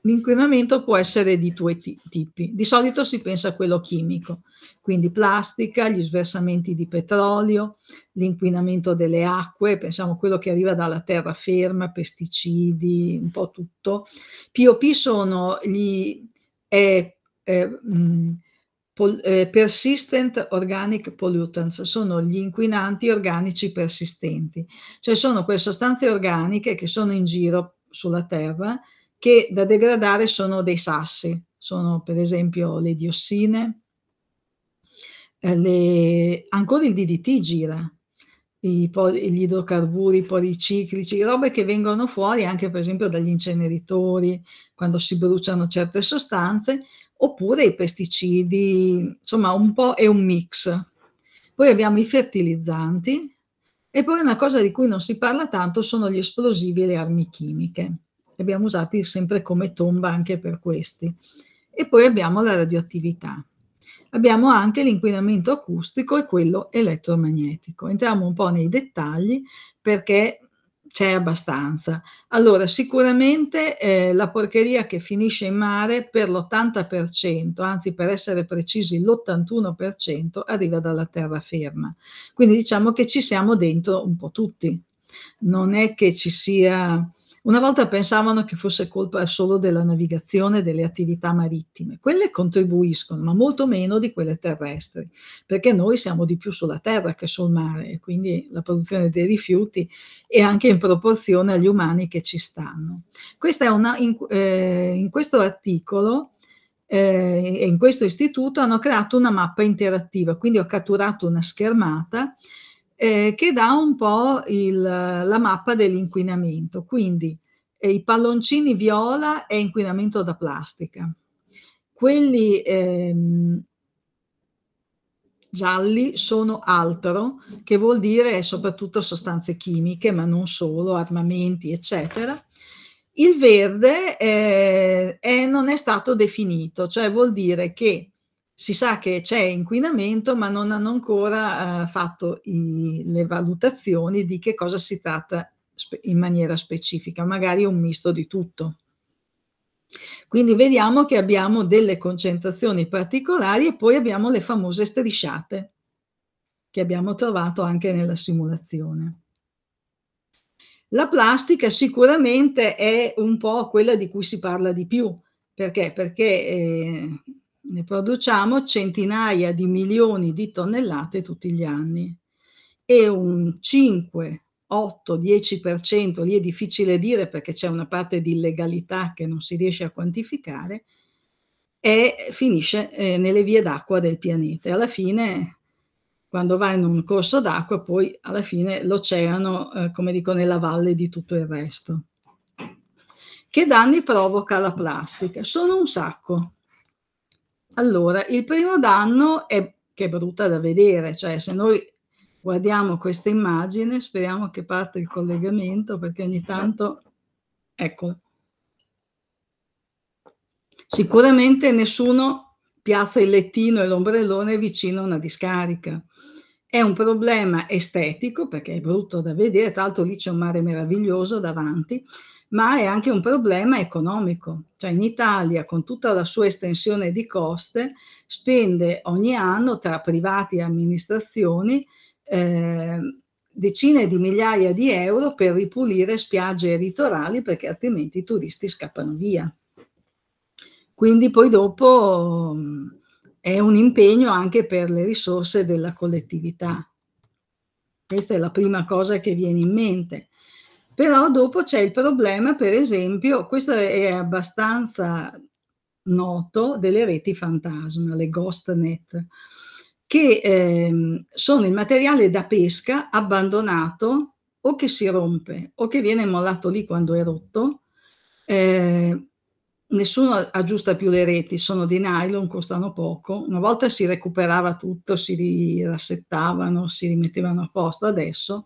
L'inquinamento può essere di due tipi. Di solito si pensa a quello chimico, quindi plastica, gli sversamenti di petrolio, l'inquinamento delle acque, pensiamo a quello che arriva dalla terraferma, pesticidi, un po' tutto. POP sono gli eh, eh, pol, eh, persistent organic pollutants, sono gli inquinanti organici persistenti, cioè sono quelle sostanze organiche che sono in giro sulla terra che da degradare sono dei sassi, sono per esempio le diossine, eh, le, ancora il DDT gira, i, gli idrocarburi policiclici, robe che vengono fuori anche per esempio dagli inceneritori quando si bruciano certe sostanze, oppure i pesticidi, insomma un po' è un mix. Poi abbiamo i fertilizzanti e poi una cosa di cui non si parla tanto sono gli esplosivi e le armi chimiche li abbiamo usati sempre come tomba anche per questi. E poi abbiamo la radioattività. Abbiamo anche l'inquinamento acustico e quello elettromagnetico. Entriamo un po' nei dettagli perché c'è abbastanza. Allora, sicuramente eh, la porcheria che finisce in mare per l'80%, anzi per essere precisi l'81%, arriva dalla terraferma. Quindi diciamo che ci siamo dentro un po' tutti. Non è che ci sia una volta pensavano che fosse colpa solo della navigazione e delle attività marittime. Quelle contribuiscono, ma molto meno di quelle terrestri, perché noi siamo di più sulla terra che sul mare e quindi la produzione dei rifiuti è anche in proporzione agli umani che ci stanno. Una, in, eh, in questo articolo eh, in questo istituto hanno creato una mappa interattiva, quindi ho catturato una schermata eh, che dà un po' il, la mappa dell'inquinamento. Quindi eh, i palloncini viola è inquinamento da plastica, quelli ehm, gialli sono altro, che vuol dire soprattutto sostanze chimiche, ma non solo, armamenti, eccetera. Il verde eh, è, non è stato definito, cioè vuol dire che si sa che c'è inquinamento, ma non hanno ancora eh, fatto i, le valutazioni di che cosa si tratta spe- in maniera specifica, magari un misto di tutto. Quindi vediamo che abbiamo delle concentrazioni particolari e poi abbiamo le famose strisciate che abbiamo trovato anche nella simulazione. La plastica sicuramente è un po' quella di cui si parla di più. Perché? Perché eh, ne produciamo centinaia di milioni di tonnellate tutti gli anni e un 5, 8, 10%, lì è difficile dire perché c'è una parte di illegalità che non si riesce a quantificare, e finisce eh, nelle vie d'acqua del pianeta. Alla fine, quando va in un corso d'acqua, poi alla fine l'oceano, eh, come dico, nella valle di tutto il resto. Che danni provoca la plastica? Sono un sacco. Allora, il primo danno è che è brutta da vedere, cioè se noi guardiamo questa immagine, speriamo che parte il collegamento perché ogni tanto, ecco, sicuramente nessuno piazza il lettino e l'ombrellone vicino a una discarica. È un problema estetico perché è brutto da vedere, tra l'altro lì c'è un mare meraviglioso davanti, ma è anche un problema economico. Cioè in Italia, con tutta la sua estensione di coste, spende ogni anno tra privati e amministrazioni eh, decine di migliaia di euro per ripulire spiagge e litorali perché altrimenti i turisti scappano via. Quindi poi dopo mm, è un impegno anche per le risorse della collettività. Questa è la prima cosa che viene in mente. Però dopo c'è il problema, per esempio, questo è abbastanza noto, delle reti fantasma, le ghost net, che ehm, sono il materiale da pesca abbandonato o che si rompe o che viene mollato lì quando è rotto. Eh, nessuno aggiusta più le reti, sono di nylon, costano poco. Una volta si recuperava tutto, si rassettavano, si rimettevano a posto, adesso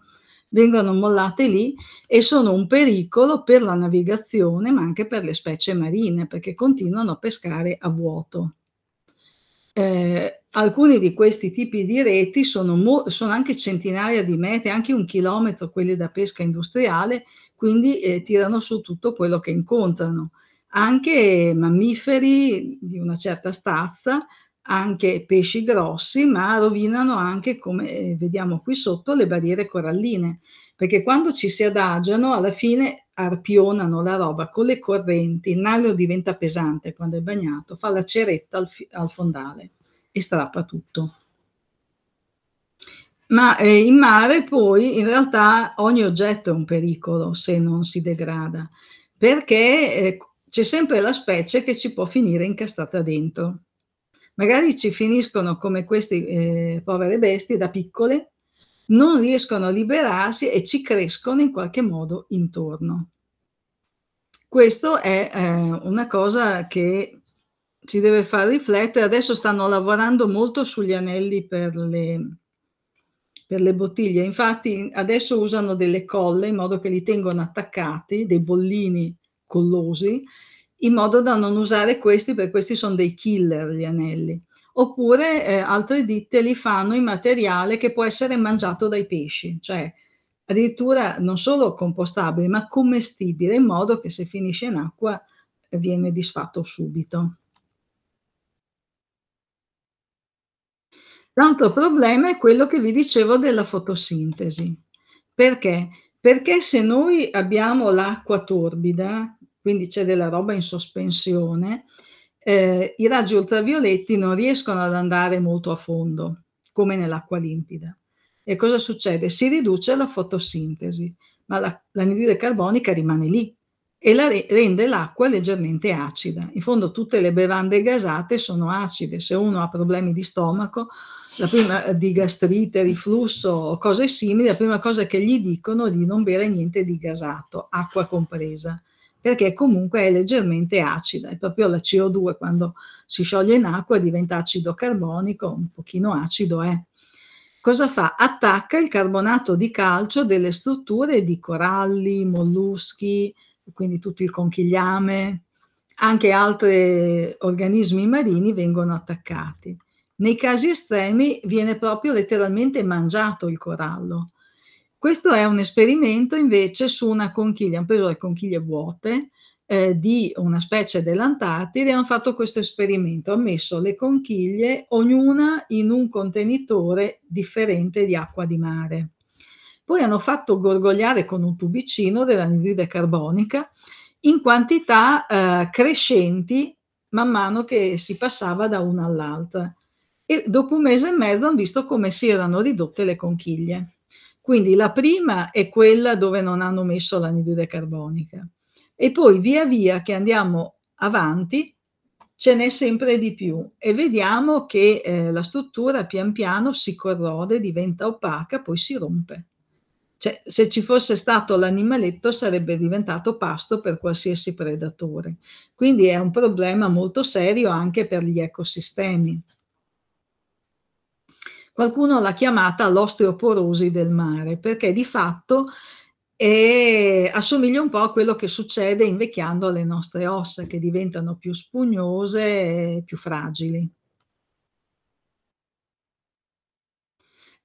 vengono mollate lì e sono un pericolo per la navigazione ma anche per le specie marine perché continuano a pescare a vuoto. Eh, alcuni di questi tipi di reti sono, sono, anche centinaia di metri, anche un chilometro quelli da pesca industriale, quindi eh, tirano su tutto quello che incontrano. Anche mammiferi di una certa stazza anche pesci grossi, ma rovinano anche, come eh, vediamo qui sotto, le barriere coralline, perché quando ci si adagiano alla fine arpionano la roba con le correnti, il naglio diventa pesante quando è bagnato, fa la ceretta al, al fondale e strappa tutto. Ma eh, in mare poi in realtà ogni oggetto è un pericolo se non si degrada, perché eh, c'è sempre la specie che ci può finire incastrata dentro magari ci finiscono come queste eh, povere bestie da piccole, non riescono a liberarsi e ci crescono in qualche modo intorno. Questo è eh, una cosa che ci deve far riflettere. Adesso stanno lavorando molto sugli anelli per le, per le bottiglie. Infatti adesso usano delle colle in modo che li tengono attaccati, dei bollini collosi, in modo da non usare questi perché questi sono dei killer gli anelli. Oppure eh, altre ditte li fanno in materiale che può essere mangiato dai pesci, cioè addirittura non solo compostabile ma commestibile in modo che se finisce in acqua eh, viene disfatto subito. L'altro problema è quello che vi dicevo della fotosintesi. Perché? Perché se noi abbiamo l'acqua torbida, quindi c'è della roba in sospensione, eh, i raggi ultravioletti non riescono ad andare molto a fondo, come nell'acqua limpida. E cosa succede? Si riduce la fotosintesi, ma la, l'anidride carbonica rimane lì e la re- rende l'acqua leggermente acida. In fondo tutte le bevande gasate sono acide, se uno ha problemi di stomaco, prima, eh, di gastrite, riflusso, o cose simili, la prima cosa che gli dicono è di non bere niente di gasato, acqua compresa perché comunque è leggermente acida, è proprio la CO2 quando si scioglie in acqua diventa acido carbonico, un pochino acido è. Cosa fa? Attacca il carbonato di calcio delle strutture di coralli, molluschi, quindi tutto il conchigliame, anche altri organismi marini vengono attaccati. Nei casi estremi viene proprio letteralmente mangiato il corallo questo è un esperimento invece su una conchiglia, un preso le conchiglie vuote eh, di una specie dell'Antartide. Hanno fatto questo esperimento, hanno messo le conchiglie ognuna in un contenitore differente di acqua di mare. Poi hanno fatto gorgogliare con un tubicino dell'anidride carbonica in quantità eh, crescenti man mano che si passava da una all'altra. E dopo un mese e mezzo hanno visto come si erano ridotte le conchiglie. Quindi la prima è quella dove non hanno messo l'anidride carbonica e poi via via che andiamo avanti ce n'è sempre di più e vediamo che eh, la struttura pian piano si corrode, diventa opaca, poi si rompe. Cioè, se ci fosse stato l'animaletto sarebbe diventato pasto per qualsiasi predatore. Quindi è un problema molto serio anche per gli ecosistemi. Qualcuno l'ha chiamata l'osteoporosi del mare, perché di fatto è, assomiglia un po' a quello che succede invecchiando alle nostre ossa che diventano più spugnose e più fragili.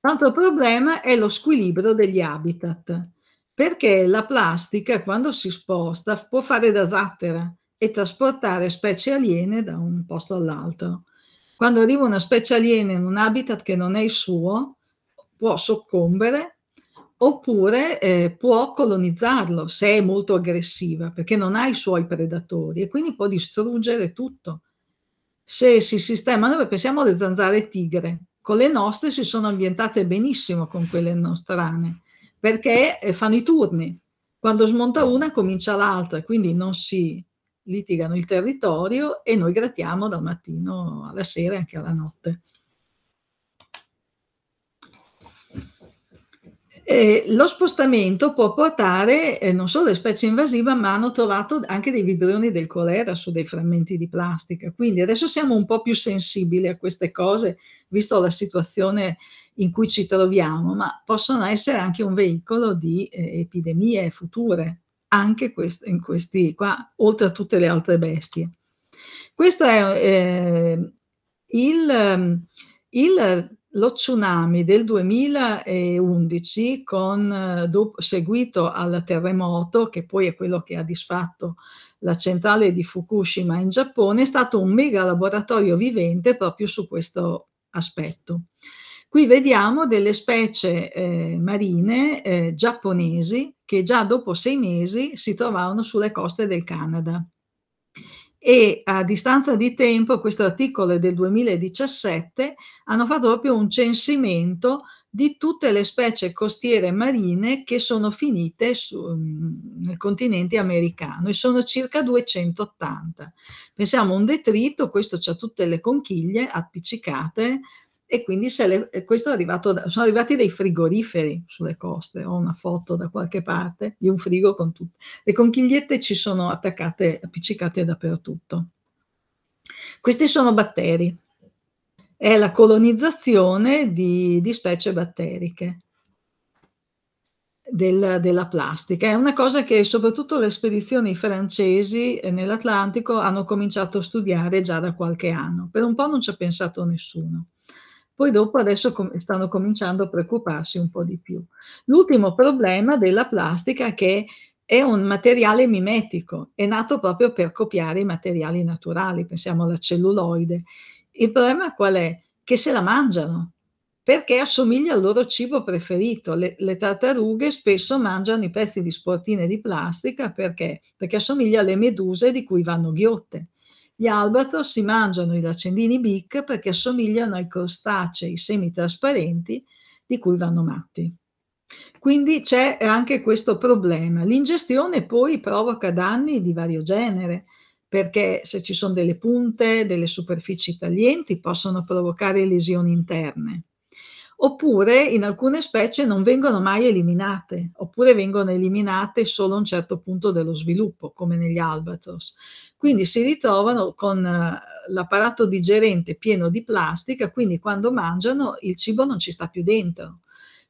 L'altro problema è lo squilibrio degli habitat, perché la plastica quando si sposta può fare da zattera e trasportare specie aliene da un posto all'altro. Quando arriva una specie aliena in un habitat che non è il suo, può soccombere oppure eh, può colonizzarlo se è molto aggressiva, perché non ha i suoi predatori e quindi può distruggere tutto. Se si sistema, noi pensiamo alle zanzare tigre, con le nostre si sono ambientate benissimo con quelle nostrane, perché eh, fanno i turni. Quando smonta una comincia l'altra, quindi non si, litigano il territorio e noi grattiamo dal mattino alla sera e anche alla notte. Eh, lo spostamento può portare eh, non solo le specie invasive, ma hanno trovato anche dei vibrioni del colera su dei frammenti di plastica. Quindi adesso siamo un po' più sensibili a queste cose, visto la situazione in cui ci troviamo, ma possono essere anche un veicolo di eh, epidemie future anche quest- in questi qua, oltre a tutte le altre bestie. Questo è eh, il, il, lo tsunami del 2011 con, eh, dopo, seguito al terremoto, che poi è quello che ha disfatto la centrale di Fukushima in Giappone, è stato un mega laboratorio vivente proprio su questo aspetto. Qui vediamo delle specie eh, marine eh, giapponesi che già dopo sei mesi si trovavano sulle coste del Canada. E a distanza di tempo, questo articolo è del 2017, hanno fatto proprio un censimento di tutte le specie costiere marine che sono finite su, mm, nel continente americano e sono circa 280. Pensiamo a un detrito, questo ha tutte le conchiglie appiccicate, e quindi le, questo è arrivato da, sono arrivati dei frigoriferi sulle coste, ho una foto da qualche parte di un frigo con tutte. Le conchigliette ci sono attaccate, appiccicate dappertutto. Questi sono batteri, è la colonizzazione di, di specie batteriche. Del, della plastica. È una cosa che soprattutto le spedizioni francesi nell'Atlantico hanno cominciato a studiare già da qualche anno. Per un po' non ci ha pensato nessuno. Poi dopo adesso com stanno cominciando a preoccuparsi un po' di più. L'ultimo problema della plastica che è un materiale mimetico, è nato proprio per copiare i materiali naturali, pensiamo alla celluloide. Il problema qual è? Che se la mangiano, perché assomiglia al loro cibo preferito. Le, le, tartarughe spesso mangiano i pezzi di sportine di plastica perché? Perché assomiglia alle meduse di cui vanno ghiotte. Gli albatro si mangiano i lacendini bic perché assomigliano ai crostacei semitrasparenti di cui vanno matti. Quindi c'è anche questo problema. L'ingestione poi provoca danni di vario genere, perché se ci sono delle punte, delle superfici taglienti, possono provocare lesioni interne. Oppure in alcune specie non vengono mai eliminate, oppure vengono eliminate solo a un certo punto dello sviluppo, come negli albatros. Quindi si ritrovano con eh, l'apparato digerente pieno di plastica, quindi quando mangiano il cibo non ci sta più dentro.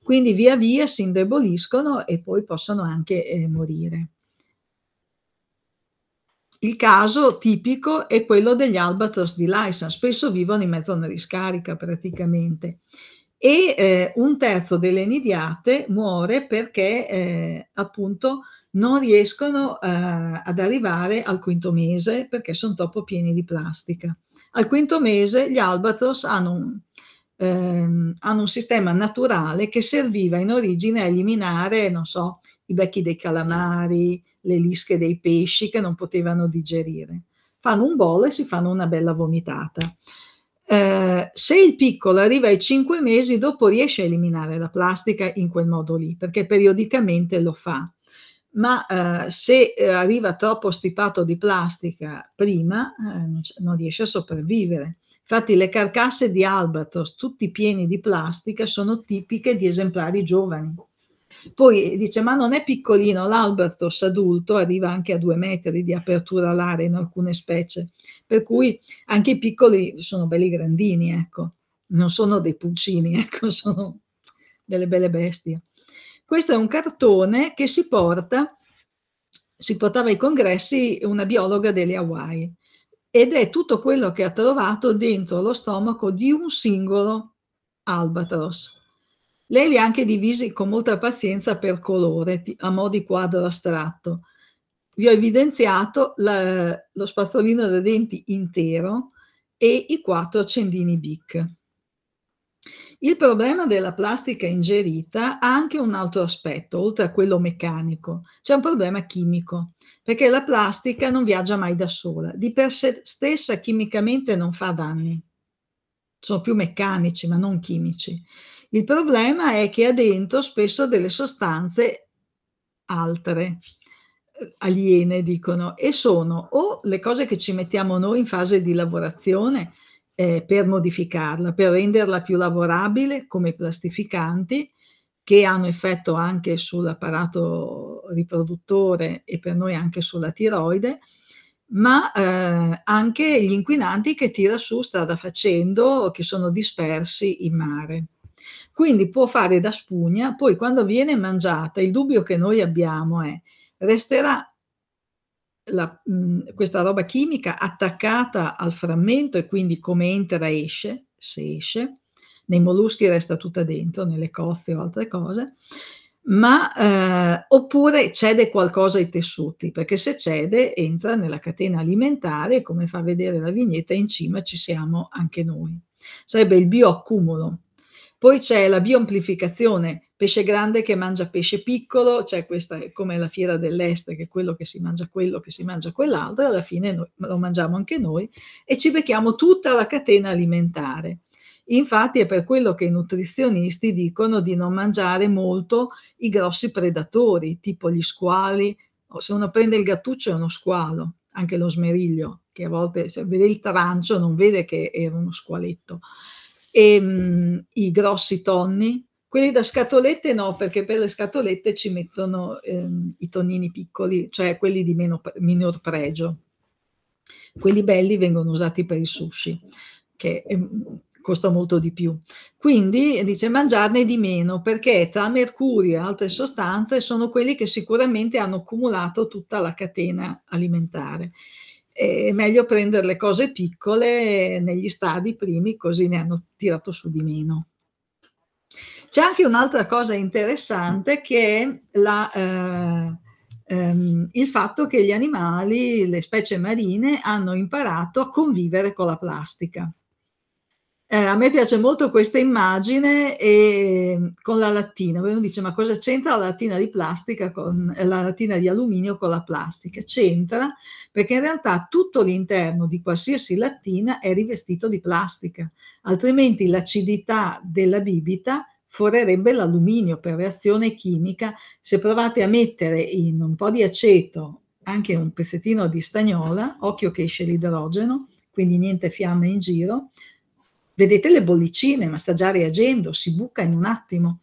Quindi via via si indeboliscono e poi possono anche eh, morire. Il caso tipico è quello degli albatros di Lyson, spesso vivono in mezzo a una riscarica praticamente. E eh, un terzo delle nidiate muore perché eh, appunto non riescono eh, ad arrivare al quinto mese perché sono troppo pieni di plastica. Al quinto mese gli albatros hanno un, ehm, hanno un sistema naturale che serviva in origine a eliminare, non so, i becchi dei calamari, le lische dei pesci che non potevano digerire. Fanno un bollo e si fanno una bella vomitata. Eh, se il piccolo arriva ai 5 mesi, dopo riesce a eliminare la plastica in quel modo lì, perché periodicamente lo fa ma eh, se eh, arriva troppo stipato di plastica prima eh, non, non riesce a sopravvivere. Infatti le carcasse di albatros, tutti pieni di plastica, sono tipiche di esemplari giovani. Poi eh, dice, ma non è piccolino, l'albatros adulto arriva anche a due metri di apertura all'aria in alcune specie, per cui anche i piccoli sono belli grandini, ecco, non sono dei pulcini, [laughs] ecco, sono delle belle bestie. Questo è un cartone che si porta, si portava ai congressi una biologa delle Hawaii ed è tutto quello che ha trovato dentro lo stomaco di un singolo albatros. Lei li ha anche divisi con molta pazienza per colore, a mo' di quadro astratto. Vi ho evidenziato la, lo spazzolino dei denti intero e i quattro accendini BIC. Il problema della plastica ingerita ha anche un altro aspetto, oltre a quello meccanico. C'è un problema chimico, perché la plastica non viaggia mai da sola, di per sé stessa chimicamente non fa danni. Sono più meccanici, ma non chimici. Il problema è che ha dentro spesso delle sostanze altre, eh, aliene dicono, e sono o le cose che ci mettiamo noi in fase di lavorazione, eh, per modificarla, per renderla più lavorabile come plastificanti che hanno effetto anche sull'apparato riproduttore e per noi anche sulla tiroide, ma eh, anche gli inquinanti che tira su strada facendo che sono dispersi in mare. Quindi può fare da spugna, poi quando viene mangiata il dubbio che noi abbiamo è resterà la, mh, mm, questa roba chimica attaccata al frammento e quindi come entra esce, se esce, nei molluschi resta tutta dentro, nelle cozze o altre cose, ma eh, oppure cede qualcosa ai tessuti, perché se cede entra nella catena alimentare e come fa vedere la vignetta in cima ci siamo anche noi. Sarebbe il bioaccumulo, poi c'è la bioamplificazione, pesce grande che mangia pesce piccolo, cioè questa come la fiera dell'est, che è quello che si mangia quello, che si mangia quell'altro, e alla fine noi, lo mangiamo anche noi e ci becchiamo tutta la catena alimentare. Infatti è per quello che i nutrizionisti dicono di non mangiare molto i grossi predatori, tipo gli squali, o se uno prende il gattuccio è uno squalo, anche lo smeriglio, che a volte se vede il trancio non vede che era uno squaletto e ehm, mh, i grossi tonni. Quelli da scatolette no, perché per le scatolette ci mettono ehm, i tonnini piccoli, cioè quelli di meno, minor pregio. Quelli belli vengono usati per il sushi, che ehm, costa molto di più. Quindi dice mangiarne di meno perché tra mercurio e altre sostanze sono quelli che sicuramente hanno accumulato tutta la catena alimentare è meglio prendere le cose piccole negli stadi primi, così ne hanno tirato su di meno. C'è anche un'altra cosa interessante che è la, eh, ehm, il fatto che gli animali, le specie marine, hanno imparato a convivere con la plastica. Eh, a me piace molto questa immagine e, ehm, con la lattina. Uno dice: Ma cosa c'entra la lattina di plastica con eh, la lattina di alluminio con la plastica? C'entra perché in realtà tutto l'interno di qualsiasi lattina è rivestito di plastica, altrimenti l'acidità della bibita forerebbe l'alluminio per reazione chimica. Se provate a mettere in un po' di aceto anche un pezzettino di stagnola, occhio che esce l'idrogeno, quindi niente fiamme in giro, Vedete le bollicine, ma sta già reagendo, si buca in un attimo.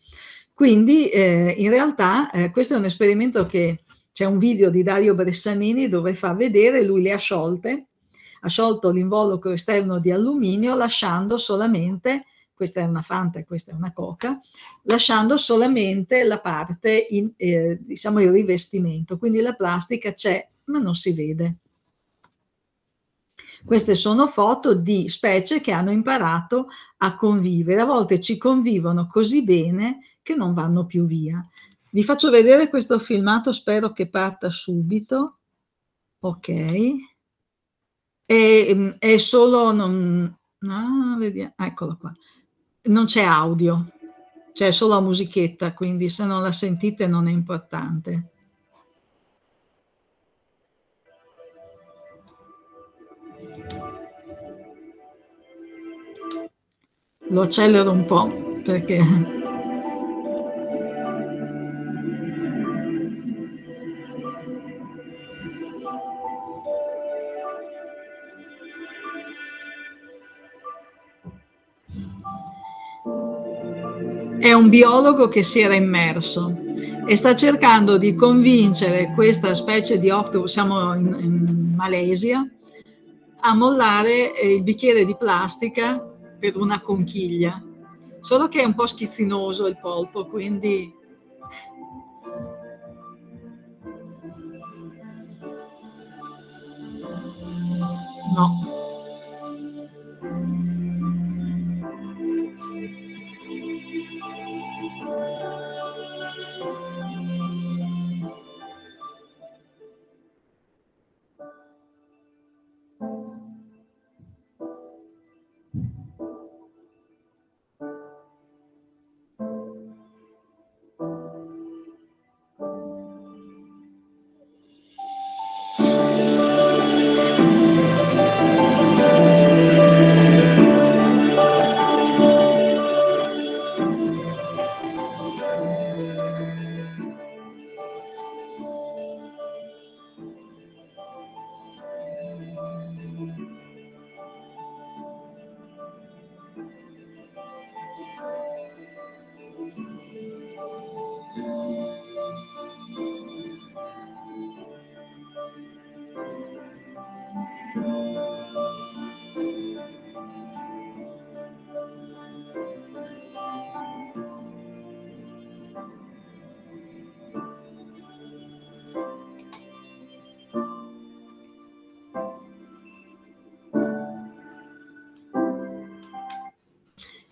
Quindi eh, in realtà eh, questo è un esperimento che c'è un video di Dario Bressanini dove fa vedere, lui le ha sciolte, ha sciolto l'involucro esterno di alluminio lasciando solamente, questa è una Fanta e questa è una Coca, lasciando solamente la parte, in, eh, diciamo il rivestimento, quindi la plastica c'è ma non si vede. Queste sono foto di specie che hanno imparato a convivere, a volte ci convivono così bene che non vanno più via. Vi faccio vedere questo filmato, spero che parta subito. Ok. E, ehm, è solo... Non, no, vediamo, eccolo qua. Non c'è audio, c'è solo musichetta, quindi se non la sentite non è importante. lo accelero un po' perché è un biologo che si era immerso e sta cercando di convincere questa specie di octopus, siamo in, in Malesia, a mollare eh, il bicchiere di plastica per una conchiglia, solo che è un po' schizzinoso il polpo, quindi... No.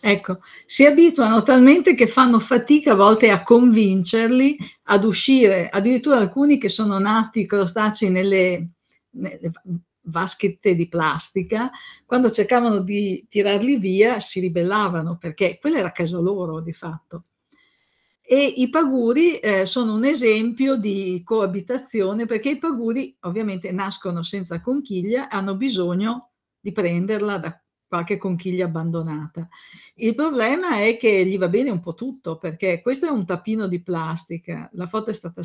Ecco, si abituano talmente che fanno fatica a volte a convincerli ad uscire, addirittura alcuni che sono nati crostacei nelle, nelle vaschette di plastica, quando cercavano di tirarli via si ribellavano perché quella era casa loro di fatto. E i paguri eh, sono un esempio di coabitazione perché i paguri ovviamente nascono senza conchiglia, hanno bisogno di prenderla da qualche conchiglia abbandonata. Il problema è che gli va bene un po' tutto, perché questo è un tappino di plastica, la foto è stata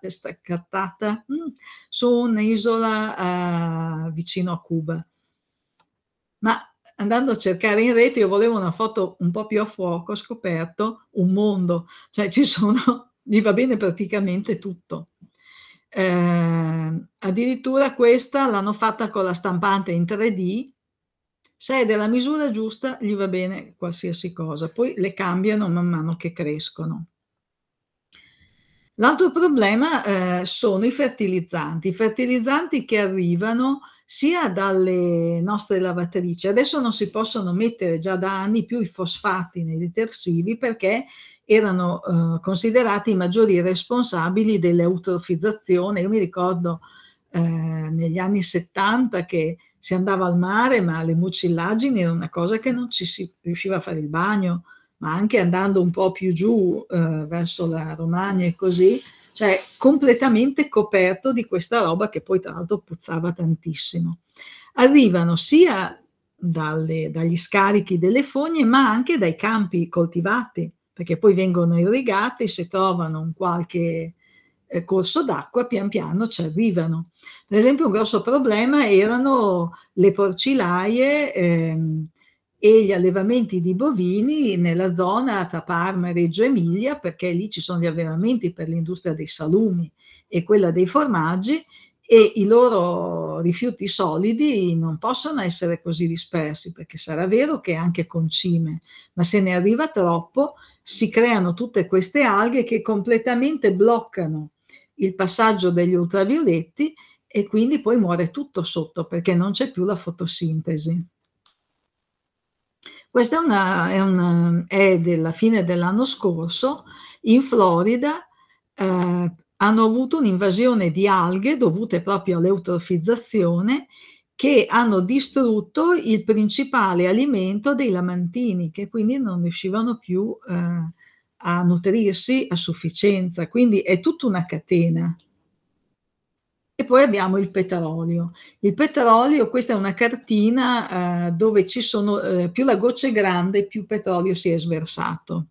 è scattata mm, su un'isola uh, vicino a Cuba. Ma andando a cercare in rete, io volevo una foto un po' più a fuoco, ho scoperto un mondo, cioè ci sono, [laughs] gli va bene praticamente tutto. Eh, addirittura questa l'hanno fatta con la stampante in 3D se è della misura giusta, gli va bene qualsiasi cosa, poi le cambiano man mano che crescono. L'altro problema eh, sono i fertilizzanti, i fertilizzanti che arrivano sia dalle nostre lavatrici. Adesso non si possono mettere già da anni più i fosfati nei detersivi perché erano eh, considerati i maggiori responsabili dell'eutrofizzazione. Io mi ricordo eh, negli anni 70 che si andava al mare, ma le mucillagini era una cosa che non ci si riusciva a fare il bagno, ma anche andando un po' più giù eh, verso la Romagna e così, cioè completamente coperto di questa roba che poi tra l'altro puzzava tantissimo. Arrivano sia dalle, dagli scarichi delle fogne, ma anche dai campi coltivati, perché poi vengono irrigati, se trovano un qualche eh, corso d'acqua pian piano ci arrivano. Per esempio un grosso problema erano le porcilaie ehm, e gli allevamenti di bovini nella zona tra Parma e Reggio Emilia, perché lì ci sono gli allevamenti per l'industria dei salumi e quella dei formaggi e i loro rifiuti solidi non possono essere così dispersi, perché sarà vero che anche con cime, ma se ne arriva troppo si creano tutte queste alghe che completamente bloccano il passaggio degli ultravioletti e quindi poi muore tutto sotto perché non c'è più la fotosintesi. Questa è, una, è, una, è della fine dell'anno scorso, in Florida eh, hanno avuto un'invasione di alghe dovute proprio all'eutrofizzazione che hanno distrutto il principale alimento dei lamantini che quindi non riuscivano più eh, a nutrirsi a sufficienza, quindi è tutta una catena. E poi abbiamo il petrolio. Il petrolio, questa è una cartina eh, dove ci sono, eh, più la goccia è grande, più petrolio si è sversato.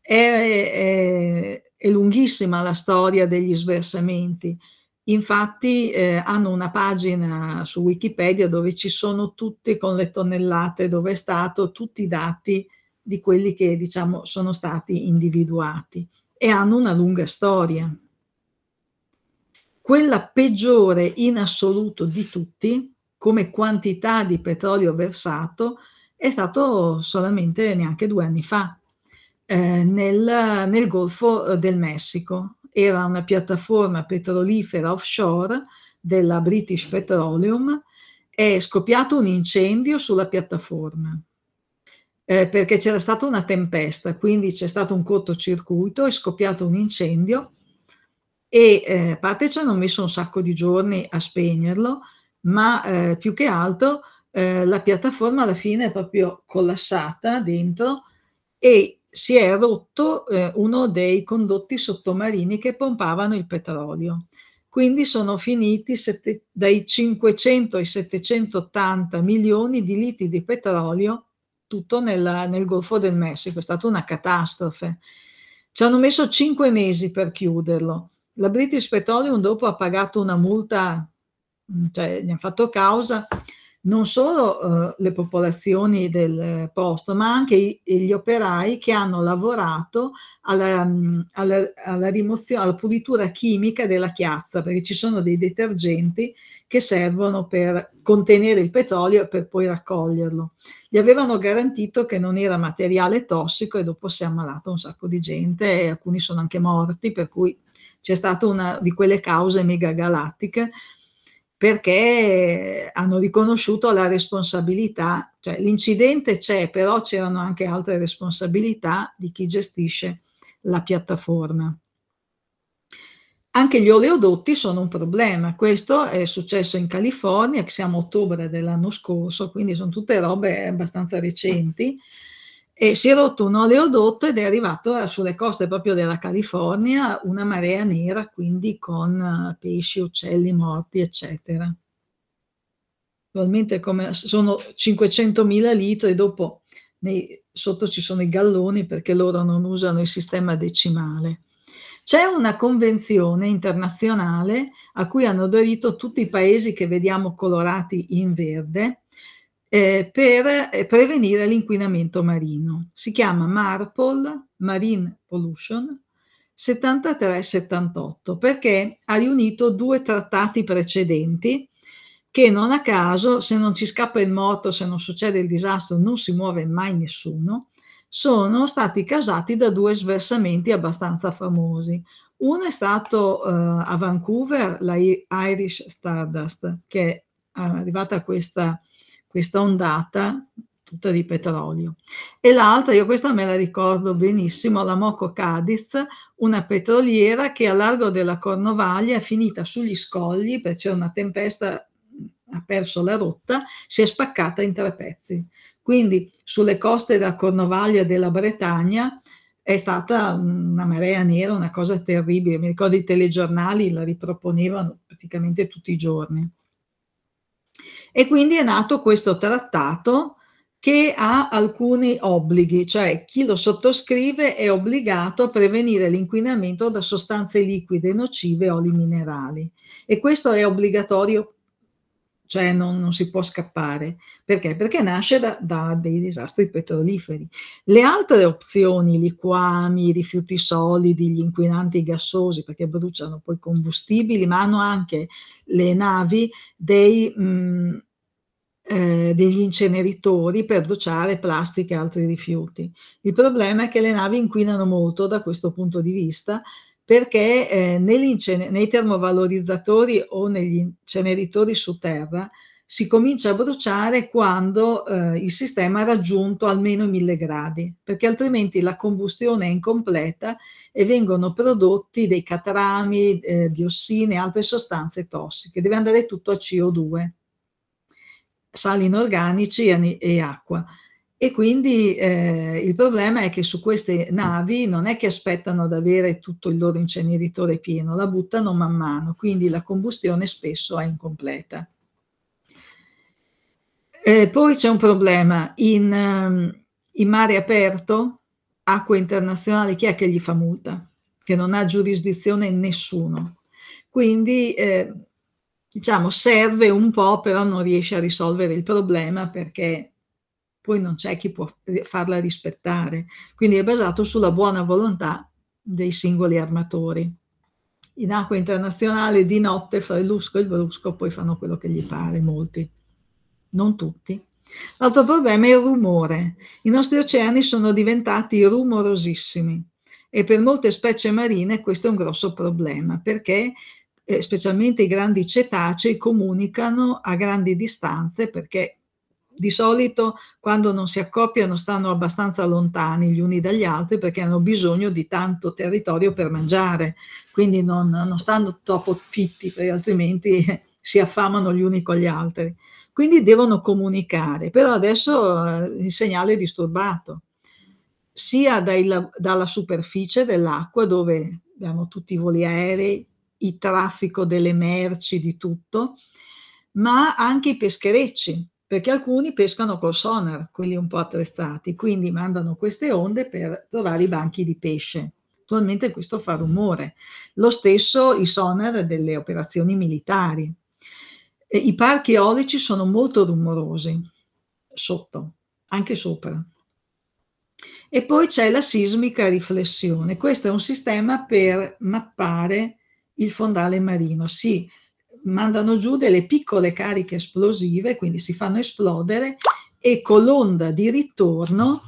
È, è, è lunghissima la storia degli sversamenti. Infatti eh, hanno una pagina su Wikipedia dove ci sono tutti con le tonnellate, dove è stato, tutti i dati di quelli che diciamo sono stati individuati e hanno una lunga storia. Quella peggiore in assoluto di tutti, come quantità di petrolio versato, è stato solamente neanche due anni fa, eh, nel, nel Golfo eh, del Messico. Era una piattaforma petrolifera offshore della British Petroleum, è scoppiato un incendio sulla piattaforma eh, perché c'era stata una tempesta, quindi c'è stato un cortocircuito, è scoppiato un incendio e eh, a parte ci hanno messo un sacco di giorni a spegnerlo, ma eh, più che altro eh, la piattaforma alla fine è proprio collassata dentro e si è rotto eh, uno dei condotti sottomarini che pompavano il petrolio. Quindi sono finiti sette, dai 500 ai 780 milioni di litri di petrolio soprattutto nel, nel Golfo del Messico, è stata una catastrofe. Ci hanno messo cinque mesi per chiuderlo. La British Petroleum dopo ha pagato una multa, mm, cioè gli hanno fatto causa non solo eh, le popolazioni del posto, ma anche i, gli operai che hanno lavorato alla, mm, alla, alla, alla, pulitura chimica della chiazza, perché ci sono dei detergenti che servono per contenere il petrolio e per poi raccoglierlo. Gli avevano garantito che non era materiale tossico e dopo si è ammalato un sacco di gente e alcuni sono anche morti, per cui c'è stata una di quelle cause megagalattiche perché hanno riconosciuto la responsabilità, cioè l'incidente c'è, però c'erano anche altre responsabilità di chi gestisce la piattaforma. Anche gli oleodotti sono un problema, questo è successo in California, che siamo a ottobre dell'anno scorso, quindi sono tutte robe abbastanza recenti, e si è rotto un oleodotto ed è arrivato eh, sulle coste proprio della California una marea nera, quindi con eh, pesci, uccelli morti, eccetera. Probabilmente sono 500.000 litri, dopo nei, sotto ci sono i galloni perché loro non usano il sistema decimale. C'è una convenzione internazionale a cui hanno aderito tutti i paesi che vediamo colorati in verde eh, per eh, prevenire l'inquinamento marino. Si chiama MARPOL, Marine Pollution 73-78, perché ha riunito due trattati precedenti che non a caso, se non ci scappa il morto, se non succede il disastro, non si muove mai nessuno, sono stati causati da due sversamenti abbastanza famosi. Uno è stato eh, a Vancouver, la Irish Stardust, che è arrivata a questa, questa ondata tutta di petrolio. E l'altra, io questa me la ricordo benissimo, la Moco Cadiz, una petroliera che a largo della Cornovaglia è finita sugli scogli perché c'era una tempesta, ha perso la rotta, si è spaccata in tre pezzi. Quindi sulle coste della Cornovaglia e della Bretagna è stata una marea nera, una cosa terribile. Mi ricordo i telegiornali la riproponevano praticamente tutti i giorni. E quindi è nato questo trattato che ha alcuni obblighi, cioè chi lo sottoscrive è obbligato a prevenire l'inquinamento da sostanze liquide nocive o oli minerali e questo è obbligatorio cioè non, non, si può scappare. Perché? Perché nasce da, da, dei disastri petroliferi. Le altre opzioni, i liquami, i rifiuti solidi, gli inquinanti gassosi, perché bruciano poi combustibili, ma hanno anche le navi dei, mh, mm, eh, degli inceneritori per bruciare plastica e altri rifiuti. Il problema è che le navi inquinano molto da questo punto di vista perché eh, nei termovalorizzatori o negli inceneritori su terra si comincia a bruciare quando eh, il sistema ha raggiunto almeno 1000 gradi, perché altrimenti la combustione è incompleta e vengono prodotti dei catrami, eh, diossine e altre sostanze tossiche. Deve andare tutto a CO2, sali inorganici e, e acqua e quindi eh, il problema è che su queste navi non è che aspettano ad avere tutto il loro inceneritore pieno, la buttano man mano, quindi la combustione spesso è incompleta. Eh, poi c'è un problema, in, ehm, in mare aperto, acque internazionali, chi è che gli fa multa? Che non ha giurisdizione nessuno. Quindi eh, diciamo serve un po', però non riesce a risolvere il problema perché poi non c'è chi può eh, farla rispettare. Quindi è basato sulla buona volontà dei singoli armatori. In acqua internazionale di notte fra il lusco e il brusco poi fanno quello che gli pare, molti, non tutti. L'altro problema è il rumore. I nostri oceani sono diventati rumorosissimi e per molte specie marine questo è un grosso problema perché eh, specialmente i grandi cetacei comunicano a grandi distanze perché di solito quando non si accoppiano stanno abbastanza lontani gli uni dagli altri perché hanno bisogno di tanto territorio per mangiare, quindi non, non stanno troppo fitti perché altrimenti [laughs] si affamano gli uni con gli altri. Quindi devono comunicare, però adesso eh, il segnale è disturbato, sia dai, dalla superficie dell'acqua dove abbiamo tutti i voli aerei, il traffico delle merci, di tutto, ma anche i pescherecci perché alcuni pescano col sonar, quelli un po' attrezzati, quindi mandano queste onde per trovare i banchi di pesce. Attualmente questo fa rumore. Lo stesso i sonar delle operazioni militari. E I parchi eolici sono molto rumorosi, sotto, anche sopra. E poi c'è la sismica riflessione. Questo è un sistema per mappare il fondale marino. Si mandano giù delle piccole cariche esplosive, quindi si fanno esplodere e con l'onda di ritorno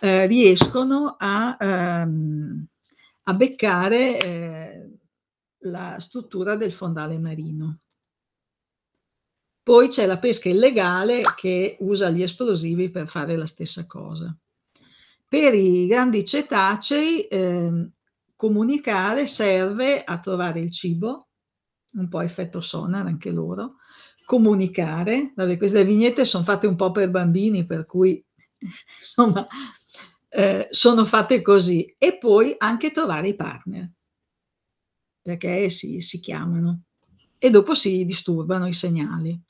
eh, riescono a, ehm, a beccare eh, la struttura del fondale marino. Poi c'è la pesca illegale che usa gli esplosivi per fare la stessa cosa. Per i grandi cetacei eh, comunicare serve a trovare il cibo, un po' effetto sonar anche loro, comunicare, vabbè queste vignette sono fatte un po' per bambini, per cui [laughs] insomma eh, sono fatte così, e poi anche trovare i partner, perché si, si chiamano e dopo si disturbano i segnali.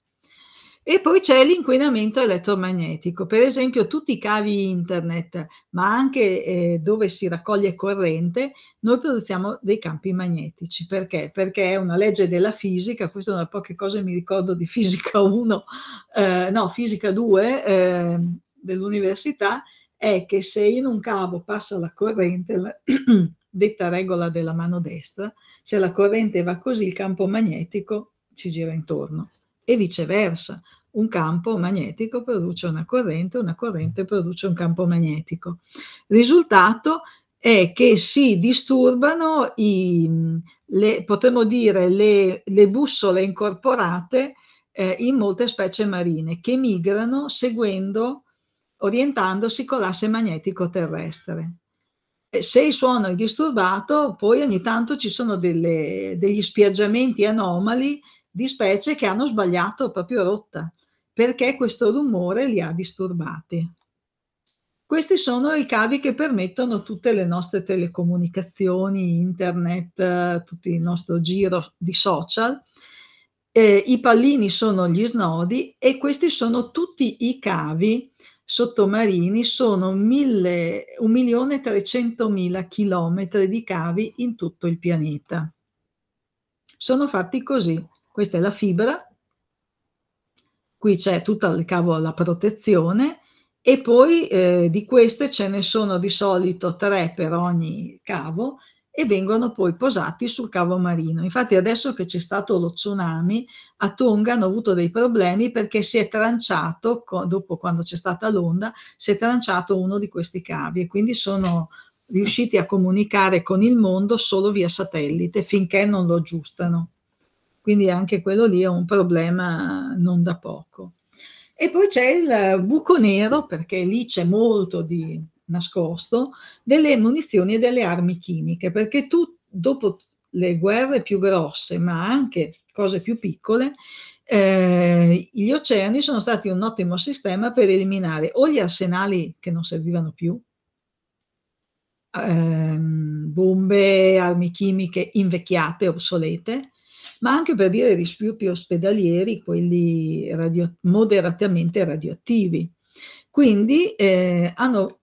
E poi c'è l'inquinamento elettromagnetico, per esempio tutti i cavi internet, ma anche eh, dove si raccoglie corrente, noi produciamo dei campi magnetici. Perché? Perché è una legge della fisica, questa è una poche cose che mi ricordo di fisica 1, eh, no, fisica 2 eh, dell'università, è che se in un cavo passa la corrente, la [clears throat] detta regola della mano destra, se la corrente va così il campo magnetico ci gira intorno e viceversa un campo magnetico produce una corrente, una corrente produce un campo magnetico. Risultato è che si disturbano i, le, potremmo dire, le, le bussole incorporate eh, in molte specie marine che migrano seguendo, orientandosi con l'asse magnetico terrestre. se il suono è disturbato, poi ogni tanto ci sono delle, degli spiaggiamenti anomali di specie che hanno sbagliato proprio rotta perché questo rumore li ha disturbati. Questi sono i cavi che permettono tutte le nostre telecomunicazioni, internet, eh, tutto il nostro giro di social. Eh, I pallini sono gli snodi e questi sono tutti i cavi sottomarini, sono 1.300.000 chilometri di cavi in tutto il pianeta. Sono fatti così. Questa è la fibra qui c'è tutto il cavo alla protezione e poi eh, di queste ce ne sono di solito tre per ogni cavo e vengono poi posati sul cavo marino. Infatti adesso che c'è stato lo tsunami, a Tonga hanno avuto dei problemi perché si è tranciato, dopo quando c'è stata l'onda, si è tranciato uno di questi cavi e quindi sono riusciti a comunicare con il mondo solo via satellite finché non lo aggiustano quindi anche quello lì è un problema non da poco. E poi c'è il buco nero, perché lì c'è molto di nascosto, delle munizioni e delle armi chimiche, perché tu, dopo le guerre più grosse, ma anche cose più piccole, eh, gli oceani sono stati un ottimo sistema per eliminare o gli arsenali che non servivano più, ehm, bombe, armi chimiche invecchiate, obsolete, ma anche per dire rifiuti ospedalieri, quelli radio, moderatamente radioattivi. Quindi eh, hanno,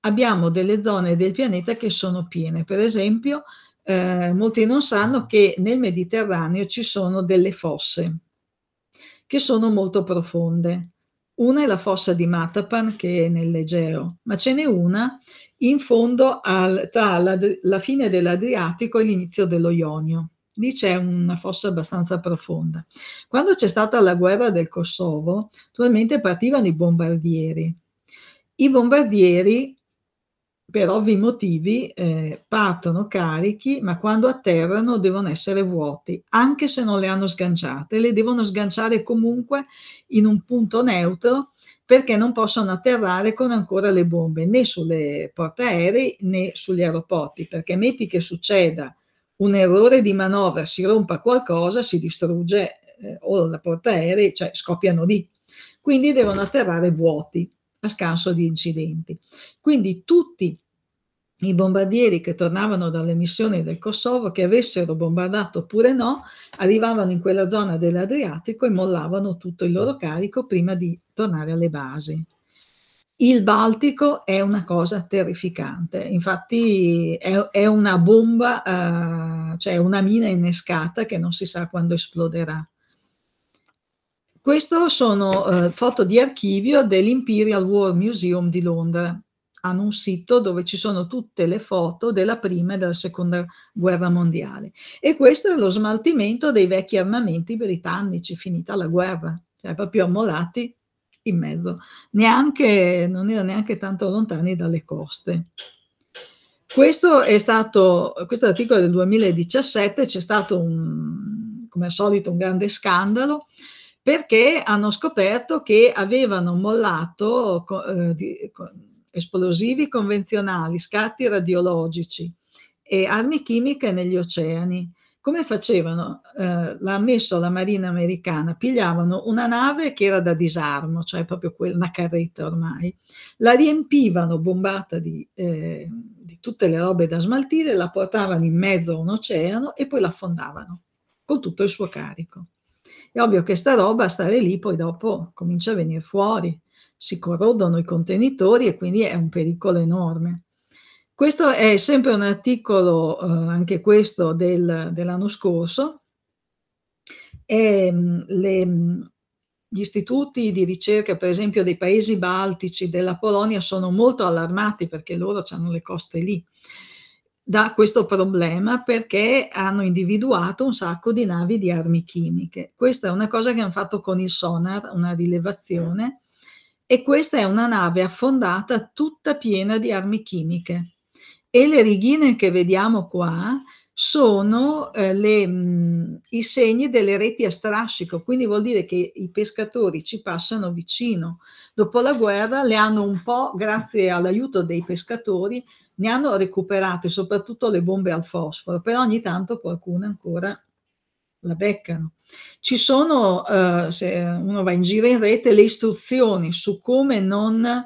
abbiamo delle zone del pianeta che sono piene. Per esempio, eh, molti non sanno che nel Mediterraneo ci sono delle fosse che sono molto profonde. Una è la fossa di Matapan che è nell'Egeo, ma ce n'è una in fondo al, tra la, la fine dell'Adriatico e l'inizio dello Ionio lì c'è una fossa abbastanza profonda. Quando c'è stata la guerra del Kosovo, attualmente partivano i bombardieri. I bombardieri, per ovvi motivi, eh, partono carichi, ma quando atterrano devono essere vuoti, anche se non le hanno sganciate, le devono sganciare comunque in un punto neutro perché non possono atterrare con ancora le bombe né sulle portaerei né sugli aeroporti, perché metti che succeda un errore di manovra, si rompa qualcosa, si distrugge eh, o la portaerei, cioè scoppiano lì. Quindi devono atterrare vuoti a scanso di incidenti. Quindi tutti i bombardieri che tornavano dalle missioni del Kosovo, che avessero bombardato oppure no, arrivavano in quella zona dell'Adriatico e mollavano tutto il loro carico prima di tornare alle basi. Il Baltico è una cosa terrificante, infatti è, è una bomba, eh, cioè una mina innescata che non si sa quando esploderà. Queste sono eh, foto di archivio dell'Imperial War Museum di Londra. Hanno un sito dove ci sono tutte le foto della prima e della seconda guerra mondiale. E questo è lo smaltimento dei vecchi armamenti britannici, finita la guerra, cioè proprio ammolati in mezzo, neanche, non era neanche tanto lontani dalle coste. Questo è stato, questo articolo del 2017, c'è stato un, come al solito un grande scandalo perché hanno scoperto che avevano mollato eh, di, esplosivi convenzionali, scatti radiologici e armi chimiche negli oceani. Come facevano? Eh, l'ha messo la Marina americana, pigliavano una nave che era da disarmo, cioè proprio quella, una carretta ormai, la riempivano bombata di, eh, di tutte le robe da smaltire, la portavano in mezzo a un oceano e poi l'affondavano con tutto il suo carico. È ovvio che sta roba, stare lì, poi dopo comincia a venire fuori, si corrodono i contenitori e quindi è un pericolo enorme. Questo è sempre un articolo, eh, anche questo, del, dell'anno scorso. E, mm, le, mm, gli istituti di ricerca, per esempio, dei paesi baltici, della Polonia, sono molto allarmati perché loro hanno le coste lì da questo problema perché hanno individuato un sacco di navi di armi chimiche. Questa è una cosa che hanno fatto con il sonar, una rilevazione, e questa è una nave affondata tutta piena di armi chimiche. E le righine che vediamo qua sono eh, le, mh, mm, i segni delle reti a strascico, quindi vuol dire che i pescatori ci passano vicino. Dopo la guerra le hanno un po', grazie all'aiuto dei pescatori, ne hanno recuperate, soprattutto le bombe al fosforo, però ogni tanto qualcuno ancora la beccano. Ci sono, eh, se uno va in giro in rete, le istruzioni su come non,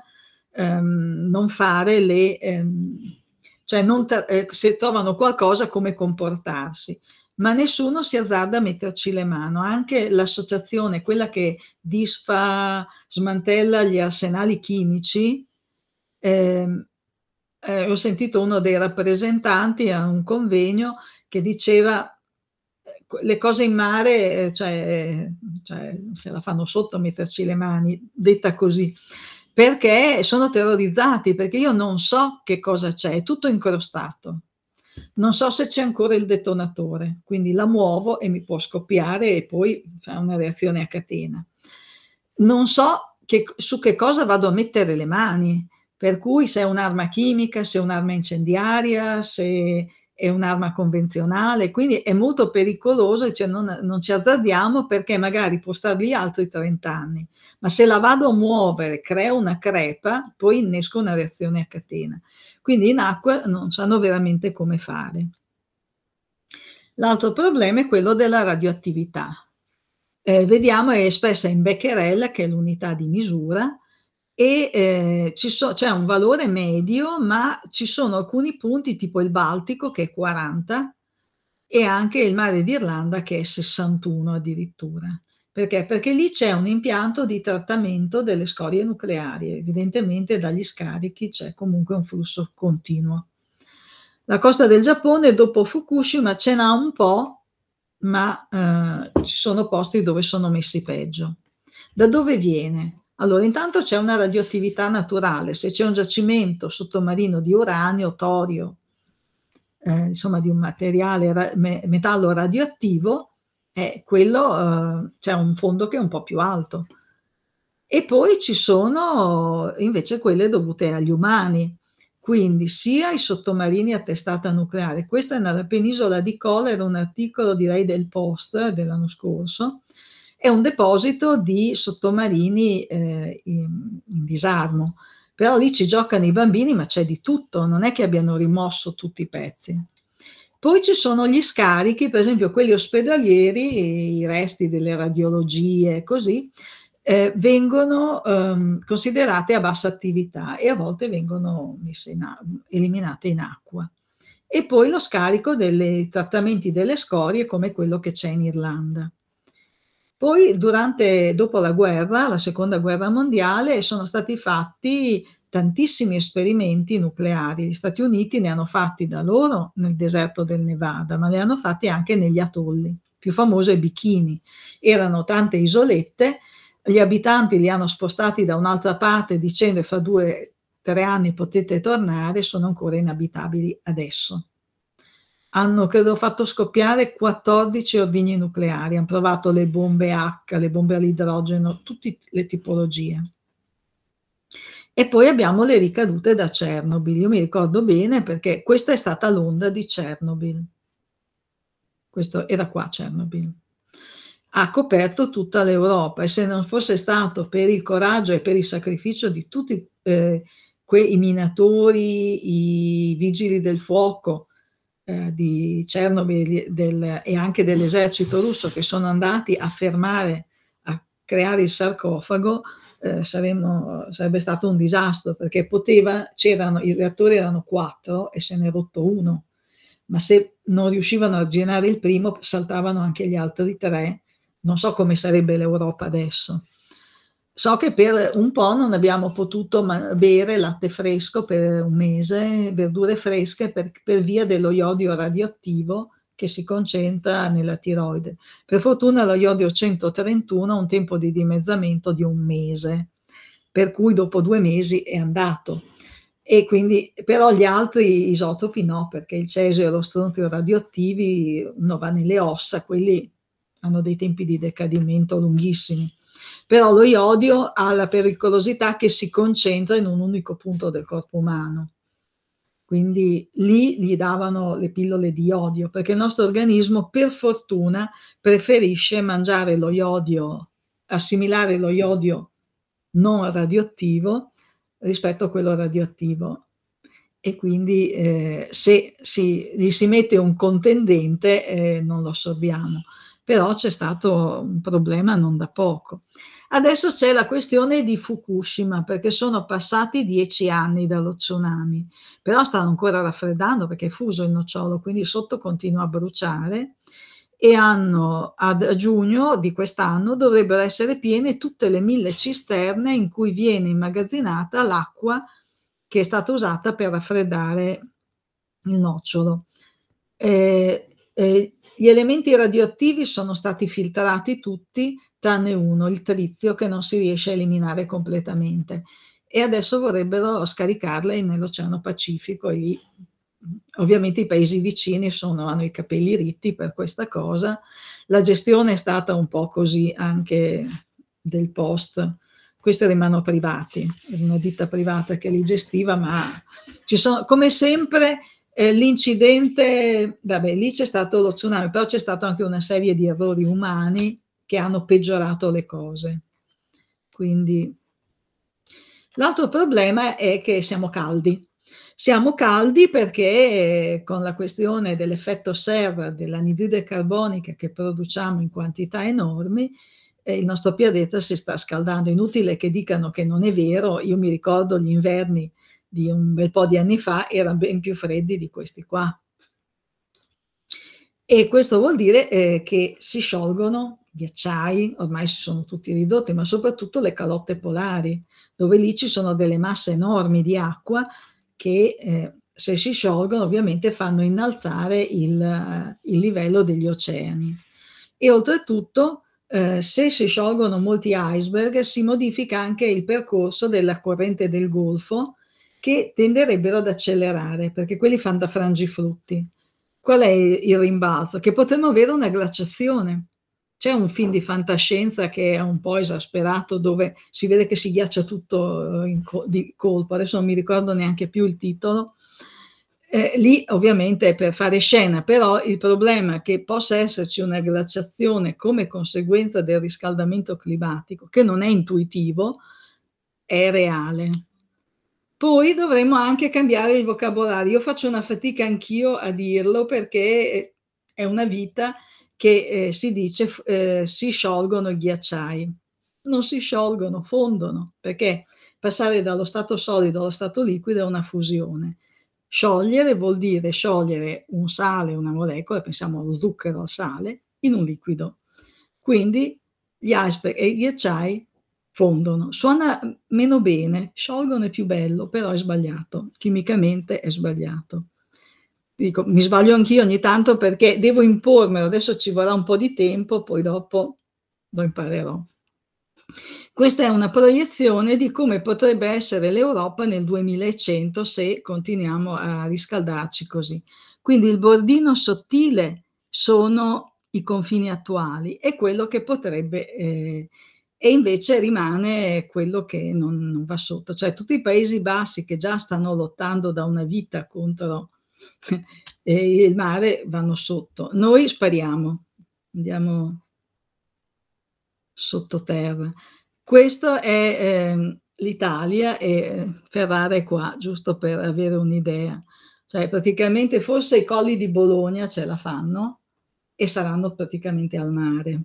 ehm, non fare le... Ehm, cioè tra- eh, se trovano qualcosa come comportarsi, ma nessuno si azzarda a metterci le mani, Anche l'associazione, quella che disfa, smantella gli arsenali chimici, eh, eh, ho sentito uno dei rappresentanti a un convegno che diceva eh, le cose in mare, eh, cioè, eh, cioè se la fanno sotto a metterci le mani, detta così perché sono terrorizzati, perché io non so che cosa c'è, è tutto incrostato. Non so se c'è ancora il detonatore, quindi la muovo e mi può scoppiare e poi fa una reazione a catena. Non so che, su che cosa vado a mettere le mani, per cui se è un'arma chimica, se è un'arma incendiaria, se è un'arma convenzionale, quindi è molto pericolosa, cioè non, non, ci azzardiamo perché magari può star lì altri 30 anni, ma se la vado a muovere, crea una crepa, poi innesco una reazione a catena. Quindi in acqua non sanno veramente come fare. L'altro problema è quello della radioattività. Eh, vediamo è espressa in becquerel, che è l'unità di misura, e eh, so, c'è un valore medio, ma ci sono alcuni punti tipo il Baltico che è 40 e anche il mare d'Irlanda che è 61 addirittura. Perché? Perché lì c'è un impianto di trattamento delle scorie nucleari, evidentemente dagli scarichi c'è comunque un flusso continuo. La costa del Giappone dopo Fukushima ce n'ha un po', ma eh, ci sono posti dove sono messi peggio. Da dove viene? Allora, intanto c'è una radioattività naturale, se c'è un giacimento sottomarino di uranio, torio, eh, insomma di un materiale, ra- me- metallo radioattivo, eh, quello eh, c'è un fondo che è un po' più alto. E poi ci sono invece quelle dovute agli umani, quindi sia i sottomarini a testata nucleare. Questa è nella penisola di Cola era un articolo, direi, del Post eh, dell'anno scorso, è un deposito di sottomarini eh, in, in, disarmo. Però lì ci giocano i bambini, ma c'è di tutto, non è che abbiano rimosso tutti i pezzi. Poi ci sono gli scarichi, per esempio quelli ospedalieri, i resti delle radiologie, così, eh, vengono ehm, considerate a bassa attività e a volte vengono in eliminate in acqua. E poi lo scarico dei trattamenti delle scorie, come quello che c'è in Irlanda. Poi durante, dopo la guerra, la seconda guerra mondiale, sono stati fatti tantissimi esperimenti nucleari. Gli Stati Uniti ne hanno fatti da loro nel deserto del Nevada, ma ne hanno fatti anche negli atolli. Più famoso è Bikini. Erano tante isolette, gli abitanti li hanno spostati da un'altra parte dicendo fra due o tre anni potete tornare, sono ancora inabitabili adesso hanno credo fatto scoppiare 14 ordigni nucleari, hanno provato le bombe H, le bombe all'idrogeno, tutte le tipologie. E poi abbiamo le ricadute da Chernobyl, io mi ricordo bene perché questa è stata l'onda di Chernobyl. Questo era qua Chernobyl. Ha coperto tutta l'Europa e se non fosse stato per il coraggio e per il sacrificio di tutti eh, quei minatori, i vigili del fuoco, eh, di Chernobyl del, e anche dell'esercito russo che sono andati a fermare, a creare il sarcofago, eh, saremmo, sarebbe stato un disastro perché poteva, c'erano, i reattori erano quattro e se ne è rotto uno, ma se non riuscivano a generare il primo saltavano anche gli altri tre, non so come sarebbe l'Europa adesso. So che per un po' non abbiamo potuto bere latte fresco per un mese, verdure fresche per, per via dello iodio radioattivo che si concentra nella tiroide. Per fortuna lo iodio 131 ha un tempo di dimezzamento di un mese, per cui dopo due mesi è andato. E quindi, però gli altri isotopi no, perché il cesio e lo stronzio radioattivi non va nelle ossa, quelli hanno dei tempi di decadimento lunghissimi però lo iodio ha la pericolosità che si concentra in un unico punto del corpo umano. Quindi lì gli davano le pillole di iodio, perché il nostro organismo per fortuna preferisce mangiare lo iodio, assimilare lo iodio non radioattivo rispetto a quello radioattivo e quindi eh, se si, gli si mette un contendente eh, non lo assorbiamo. Però c'è stato un problema non da poco. Adesso c'è la questione di Fukushima perché sono passati dieci anni dallo tsunami, però stanno ancora raffreddando perché è fuso il nocciolo, quindi sotto continua a bruciare e hanno, a giugno di quest'anno dovrebbero essere piene tutte le mille cisterne in cui viene immagazzinata l'acqua che è stata usata per raffreddare il nocciolo. Eh, eh, gli elementi radioattivi sono stati filtrati tutti tranne uno, il trizio, che non si riesce a eliminare completamente. E adesso vorrebbero scaricarle nell'Oceano Pacifico e lì ovviamente i paesi vicini sono, hanno i capelli ritti per questa cosa. La gestione è stata un po' così anche del post. Questi erano in privati, era una ditta privata che li gestiva, ma ci sono, come sempre eh, l'incidente, vabbè lì c'è stato lo tsunami, però c'è stata anche una serie di errori umani che hanno peggiorato le cose. Quindi l'altro problema è che siamo caldi. Siamo caldi perché eh, con la questione dell'effetto serra dell'anidride carbonica che produciamo in quantità enormi, eh, il nostro pianeta si sta scaldando. Inutile che dicano che non è vero, io mi ricordo gli inverni di un bel po' di anni fa erano ben più freddi di questi qua. E questo vuol dire eh, che si sciolgono ghiacciai, ormai si sono tutti ridotti, ma soprattutto le calotte polari, dove lì ci sono delle masse enormi di acqua che eh, se si sciolgono ovviamente fanno innalzare il, eh, il livello degli oceani. E oltretutto, eh, se si sciolgono molti iceberg, si modifica anche il percorso della corrente del Golfo, che tenderebbero ad accelerare, perché quelli fanno da frangiflutti. Qual è il rimbalzo? Che potremmo avere una glaciazione c'è un film di fantascienza che è un po' esasperato dove si vede che si ghiaccia tutto eh, co- di colpo, adesso non mi ricordo neanche più il titolo. Eh, lì ovviamente è per fare scena, però il problema è che possa esserci una glaciazione come conseguenza del riscaldamento climatico, che non è intuitivo, è reale. Poi dovremmo anche cambiare il vocabolario. Io faccio una fatica anch'io a dirlo perché è una vita che eh, si dice eh, si sciolgono i ghiacciai. Non si sciolgono, fondono, perché passare dallo stato solido allo stato liquido è una fusione. Sciogliere vuol dire sciogliere un sale, una molecola, pensiamo allo zucchero, al sale, in un liquido. Quindi gli iceberg e i ghiacciai fondono. Suona meno bene, sciolgono è più bello, però è sbagliato, chimicamente è sbagliato dico, mi sbaglio anch'io ogni tanto perché devo impormelo, adesso ci vorrà un po' di tempo, poi dopo lo imparerò. Questa è una proiezione di come potrebbe essere l'Europa nel 2100 se continuiamo a riscaldarci così. Quindi il bordino sottile sono i confini attuali e quello che potrebbe, eh, e invece rimane quello che non, non, va sotto. Cioè tutti i Paesi Bassi che già stanno lottando da una vita contro e il mare vanno sotto. Noi spariamo, andiamo sottoterra. Questa è eh, l'Italia e eh, Ferrara è qua, giusto per avere un'idea. Cioè praticamente forse i colli di Bologna ce la fanno e saranno praticamente al mare.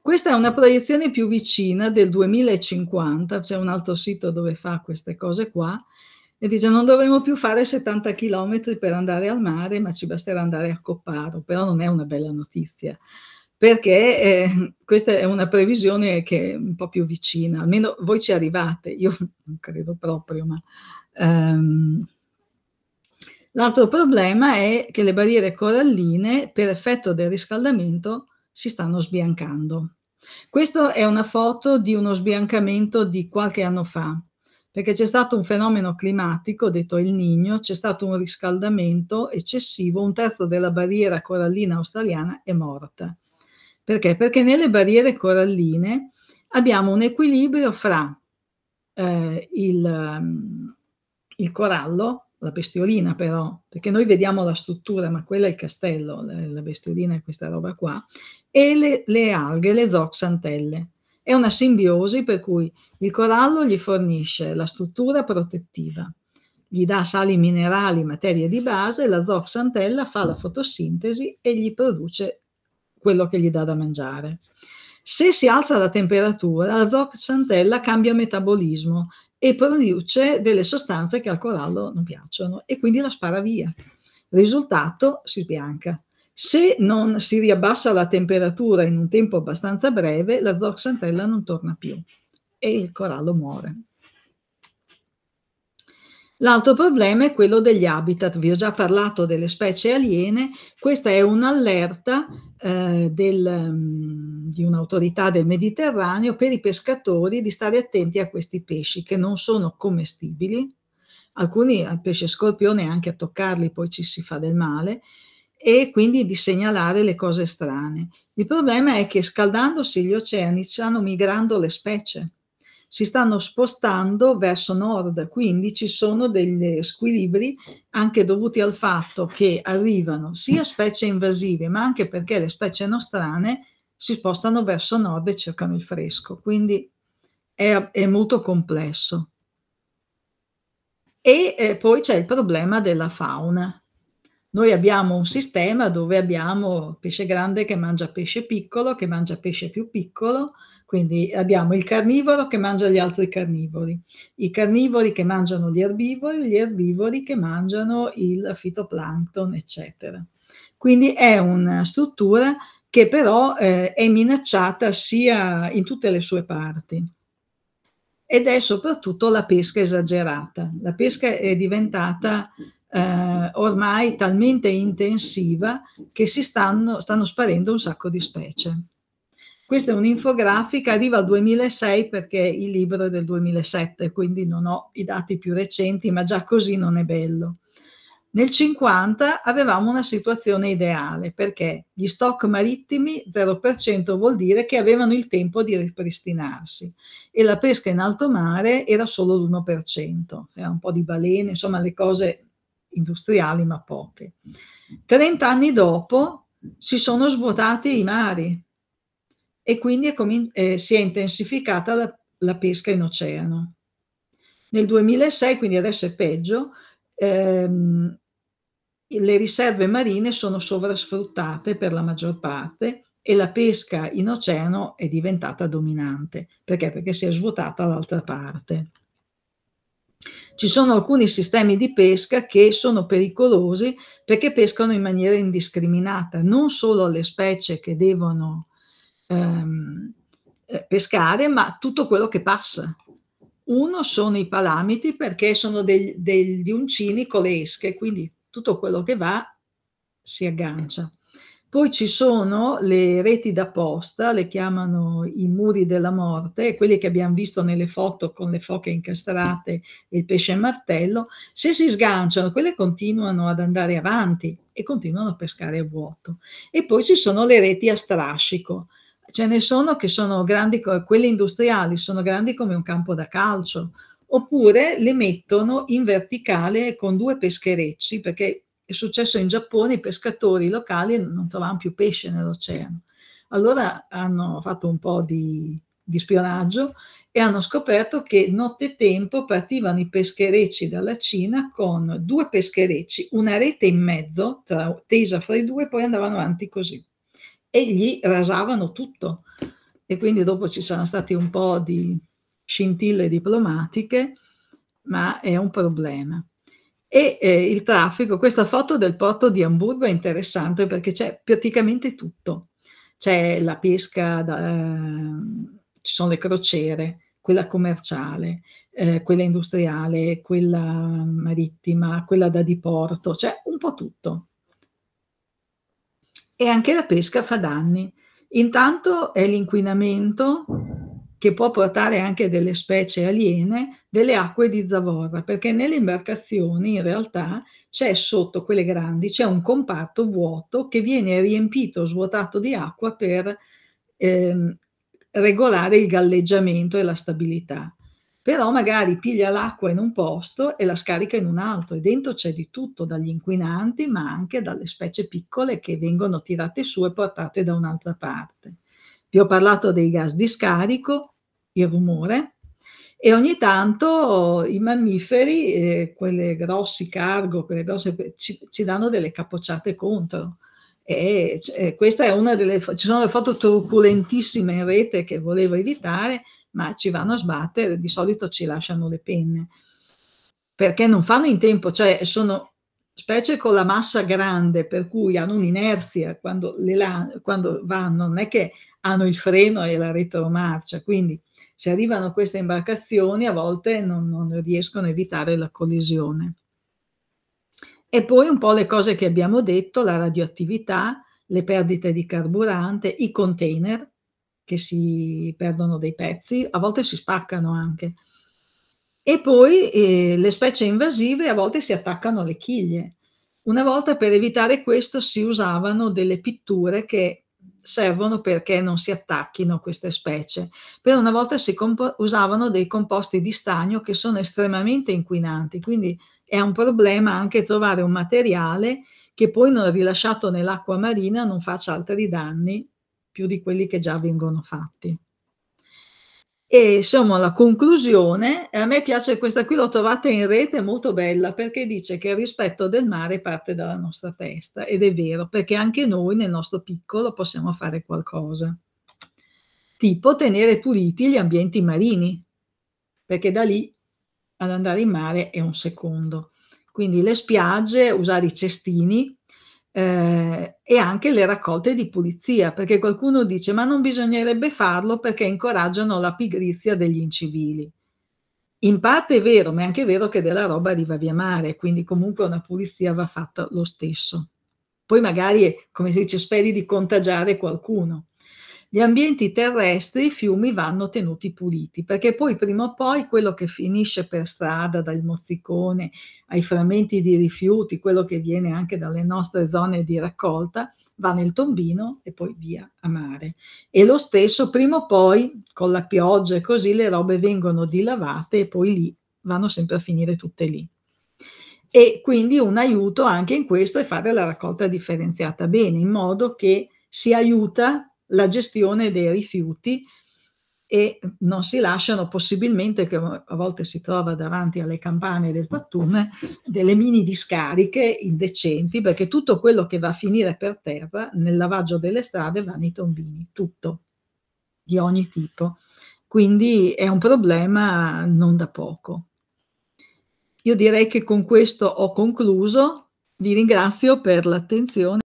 Questa è una proiezione più vicina del 2050, c'è un altro sito dove fa queste cose qua, e dice non dovremmo più fare 70 km per andare al mare, ma ci basterà andare a Copparo, però non è una bella notizia, perché eh, questa è una previsione che è un po' più vicina, almeno voi ci arrivate, io non credo proprio, ma... Um, L'altro problema è che le barriere coralline, per effetto del riscaldamento, si stanno sbiancando. Questa è una foto di uno sbiancamento di qualche anno fa perché c'è stato un fenomeno climatico, detto il Niño, c'è stato un riscaldamento eccessivo, un terzo della barriera corallina australiana è morta. Perché? Perché nelle barriere coralline abbiamo un equilibrio fra eh, il, mm, il corallo, la bestiolina però, perché noi vediamo la struttura, ma quella è il castello, la bestiolina è questa roba qua, e le, le alghe, le zooxantelle. È una simbiosi per cui il corallo gli fornisce la struttura protettiva, gli dà sali minerali, materie di base, la zooxantella fa la fotosintesi e gli produce quello che gli dà da mangiare. Se si alza la temperatura, la zooxantella cambia metabolismo e produce delle sostanze che al corallo non piacciono e quindi la spara via. Risultato si sbianca. Se non si riabbassa la temperatura in un tempo abbastanza breve, la zooxantella non torna più e il corallo muore. L'altro problema è quello degli habitat. Vi ho già parlato delle specie aliene. Questa è un'allerta eh, mm, di un'autorità del Mediterraneo per i pescatori di stare attenti a questi pesci che non sono commestibili. Alcuni al pesce scorpione anche a toccarli poi ci si fa del male e quindi di segnalare le cose strane. Il problema è che scaldandosi gli oceani stanno migrando le specie, si stanno spostando verso nord, quindi ci sono degli squilibri anche dovuti al fatto che arrivano sia specie invasive, ma anche perché le specie nostrane si spostano verso nord e cercano il fresco, quindi è, è molto complesso. E eh, poi c'è il problema della fauna, noi abbiamo un sistema dove abbiamo pesce grande che mangia pesce piccolo, che mangia pesce più piccolo, quindi abbiamo il carnivoro che mangia gli altri carnivori, i carnivori che mangiano gli erbivori, gli erbivori che mangiano il fitoplancton, eccetera. Quindi è una struttura che però eh, è minacciata sia in tutte le sue parti. Ed è soprattutto la pesca esagerata. La pesca è diventata eh, ormai talmente intensiva che si stanno, stanno sparendo un sacco di specie. Questa è un'infografica, arriva al 2006 perché il libro è del 2007, quindi non ho i dati più recenti, ma già così non è bello. Nel 50 avevamo una situazione ideale perché gli stock marittimi 0% vuol dire che avevano il tempo di ripristinarsi e la pesca in alto mare era solo l'1%, era un po' di balene, insomma le cose industriali ma poche. Trent'anni dopo si sono svuotati i mari e quindi è eh, si è intensificata la, la, pesca in oceano. Nel 2006, quindi adesso è peggio, ehm, le riserve marine sono sovrasfruttate per la maggior parte e la pesca in oceano è diventata dominante. Perché? Perché si è svuotata l'altra parte. Ci sono alcuni sistemi di pesca che sono pericolosi perché pescano in maniera indiscriminata, non solo alle specie che devono ehm, eh, pescare, ma tutto quello che passa. Uno sono i palamiti perché sono degli, degli uncini con le esche, quindi tutto quello che va si aggancia. Poi ci sono le reti da posta, le chiamano i muri della morte, quelli che abbiamo visto nelle foto con le foche incastrate e il pesce martello. Se si sganciano, quelle continuano ad andare avanti e continuano a pescare a vuoto. E poi ci sono le reti a strascico. Ce ne sono che sono grandi, quelle industriali sono grandi come un campo da calcio, oppure le mettono in verticale con due pescherecci, perché è successo in Giappone, i pescatori locali non trovavano più pesce nell'oceano. Allora hanno fatto un po' di, di spionaggio e hanno scoperto che nottetempo partivano i pescherecci dalla Cina con due pescherecci, una rete in mezzo, tra, tesa fra i due, e poi andavano avanti così. E gli rasavano tutto. E quindi dopo ci sono stati un po' di scintille diplomatiche, ma è un problema. E eh, il traffico, questa foto del porto di Hamburgo è interessante perché c'è praticamente tutto. C'è la pesca, da, eh, ci sono le crociere, quella commerciale, eh, quella industriale, quella marittima, quella da diporto, c'è un po' tutto. E anche la pesca fa danni. Intanto è l'inquinamento che può portare anche delle specie aliene, delle acque di zavorra, perché nelle imbarcazioni in realtà c'è sotto quelle grandi, c'è un comparto vuoto che viene riempito, svuotato di acqua per ehm, regolare il galleggiamento e la stabilità. Però magari piglia l'acqua in un posto e la scarica in un altro e dentro c'è di tutto, dagli inquinanti ma anche dalle specie piccole che vengono tirate su e portate da un'altra parte. Vi ho parlato dei gas di scarico, il rumore e ogni tanto oh, i mammiferi, eh, quelle grossi cargo, quelle grosse, ci, ci danno delle capocciate contro. E, eh, questa è una delle ci sono le foto truculentissime in rete che volevo evitare, ma ci vanno a sbattere, di solito ci lasciano le penne perché non fanno in tempo, cioè sono specie con la massa grande, per cui hanno un'inerzia quando, quando vanno, non è che hanno il freno e la retromarcia, quindi se arrivano queste imbarcazioni a volte non, non riescono a evitare la collisione. E poi un po' le cose che abbiamo detto, la radioattività, le perdite di carburante, i container che si perdono dei pezzi, a volte si spaccano anche. E poi eh, le specie invasive a volte si attaccano alle chiglie. Una volta per evitare questo si usavano delle pitture che servono perché non si attacchino queste specie. Per una volta si comp- usavano dei composti di stagno che sono estremamente inquinanti, quindi è un problema anche trovare un materiale che poi non rilasciato nell'acqua marina non faccia altri danni più di quelli che già vengono fatti. E insomma, la conclusione, eh, a me piace questa qui, l'ho trovata in rete, è molto bella perché dice che il rispetto del mare parte dalla nostra testa ed è vero perché anche noi nel nostro piccolo possiamo fare qualcosa, tipo tenere puliti gli ambienti marini, perché da lì ad andare in mare è un secondo. Quindi le spiagge, usare i cestini, eh, e anche le raccolte di pulizia, perché qualcuno dice ma non bisognerebbe farlo perché incoraggiano la pigrizia degli incivili. In parte è vero, ma è anche vero che della roba arriva via mare, quindi comunque una pulizia va fatta lo stesso. Poi magari, come si dice, speri di contagiare qualcuno gli ambienti terrestri, i fiumi vanno tenuti puliti, perché poi prima o poi quello che finisce per strada, dal mozzicone ai frammenti di rifiuti, quello che viene anche dalle nostre zone di raccolta, va nel tombino e poi via a mare. E lo stesso, prima o poi, con la pioggia e così, le robe vengono dilavate e poi lì vanno sempre a finire tutte lì. E quindi un aiuto anche in questo è fare la raccolta differenziata bene, in modo che si aiuta la gestione dei rifiuti e non si lasciano possibilmente, che a volte si trova davanti alle campane del pattun, delle mini discariche indecenti, perché tutto quello che va a finire per terra nel lavaggio delle strade va nei tombini, tutto, di ogni tipo. Quindi è un problema non da poco. Io direi che con questo ho concluso. Vi ringrazio per l'attenzione.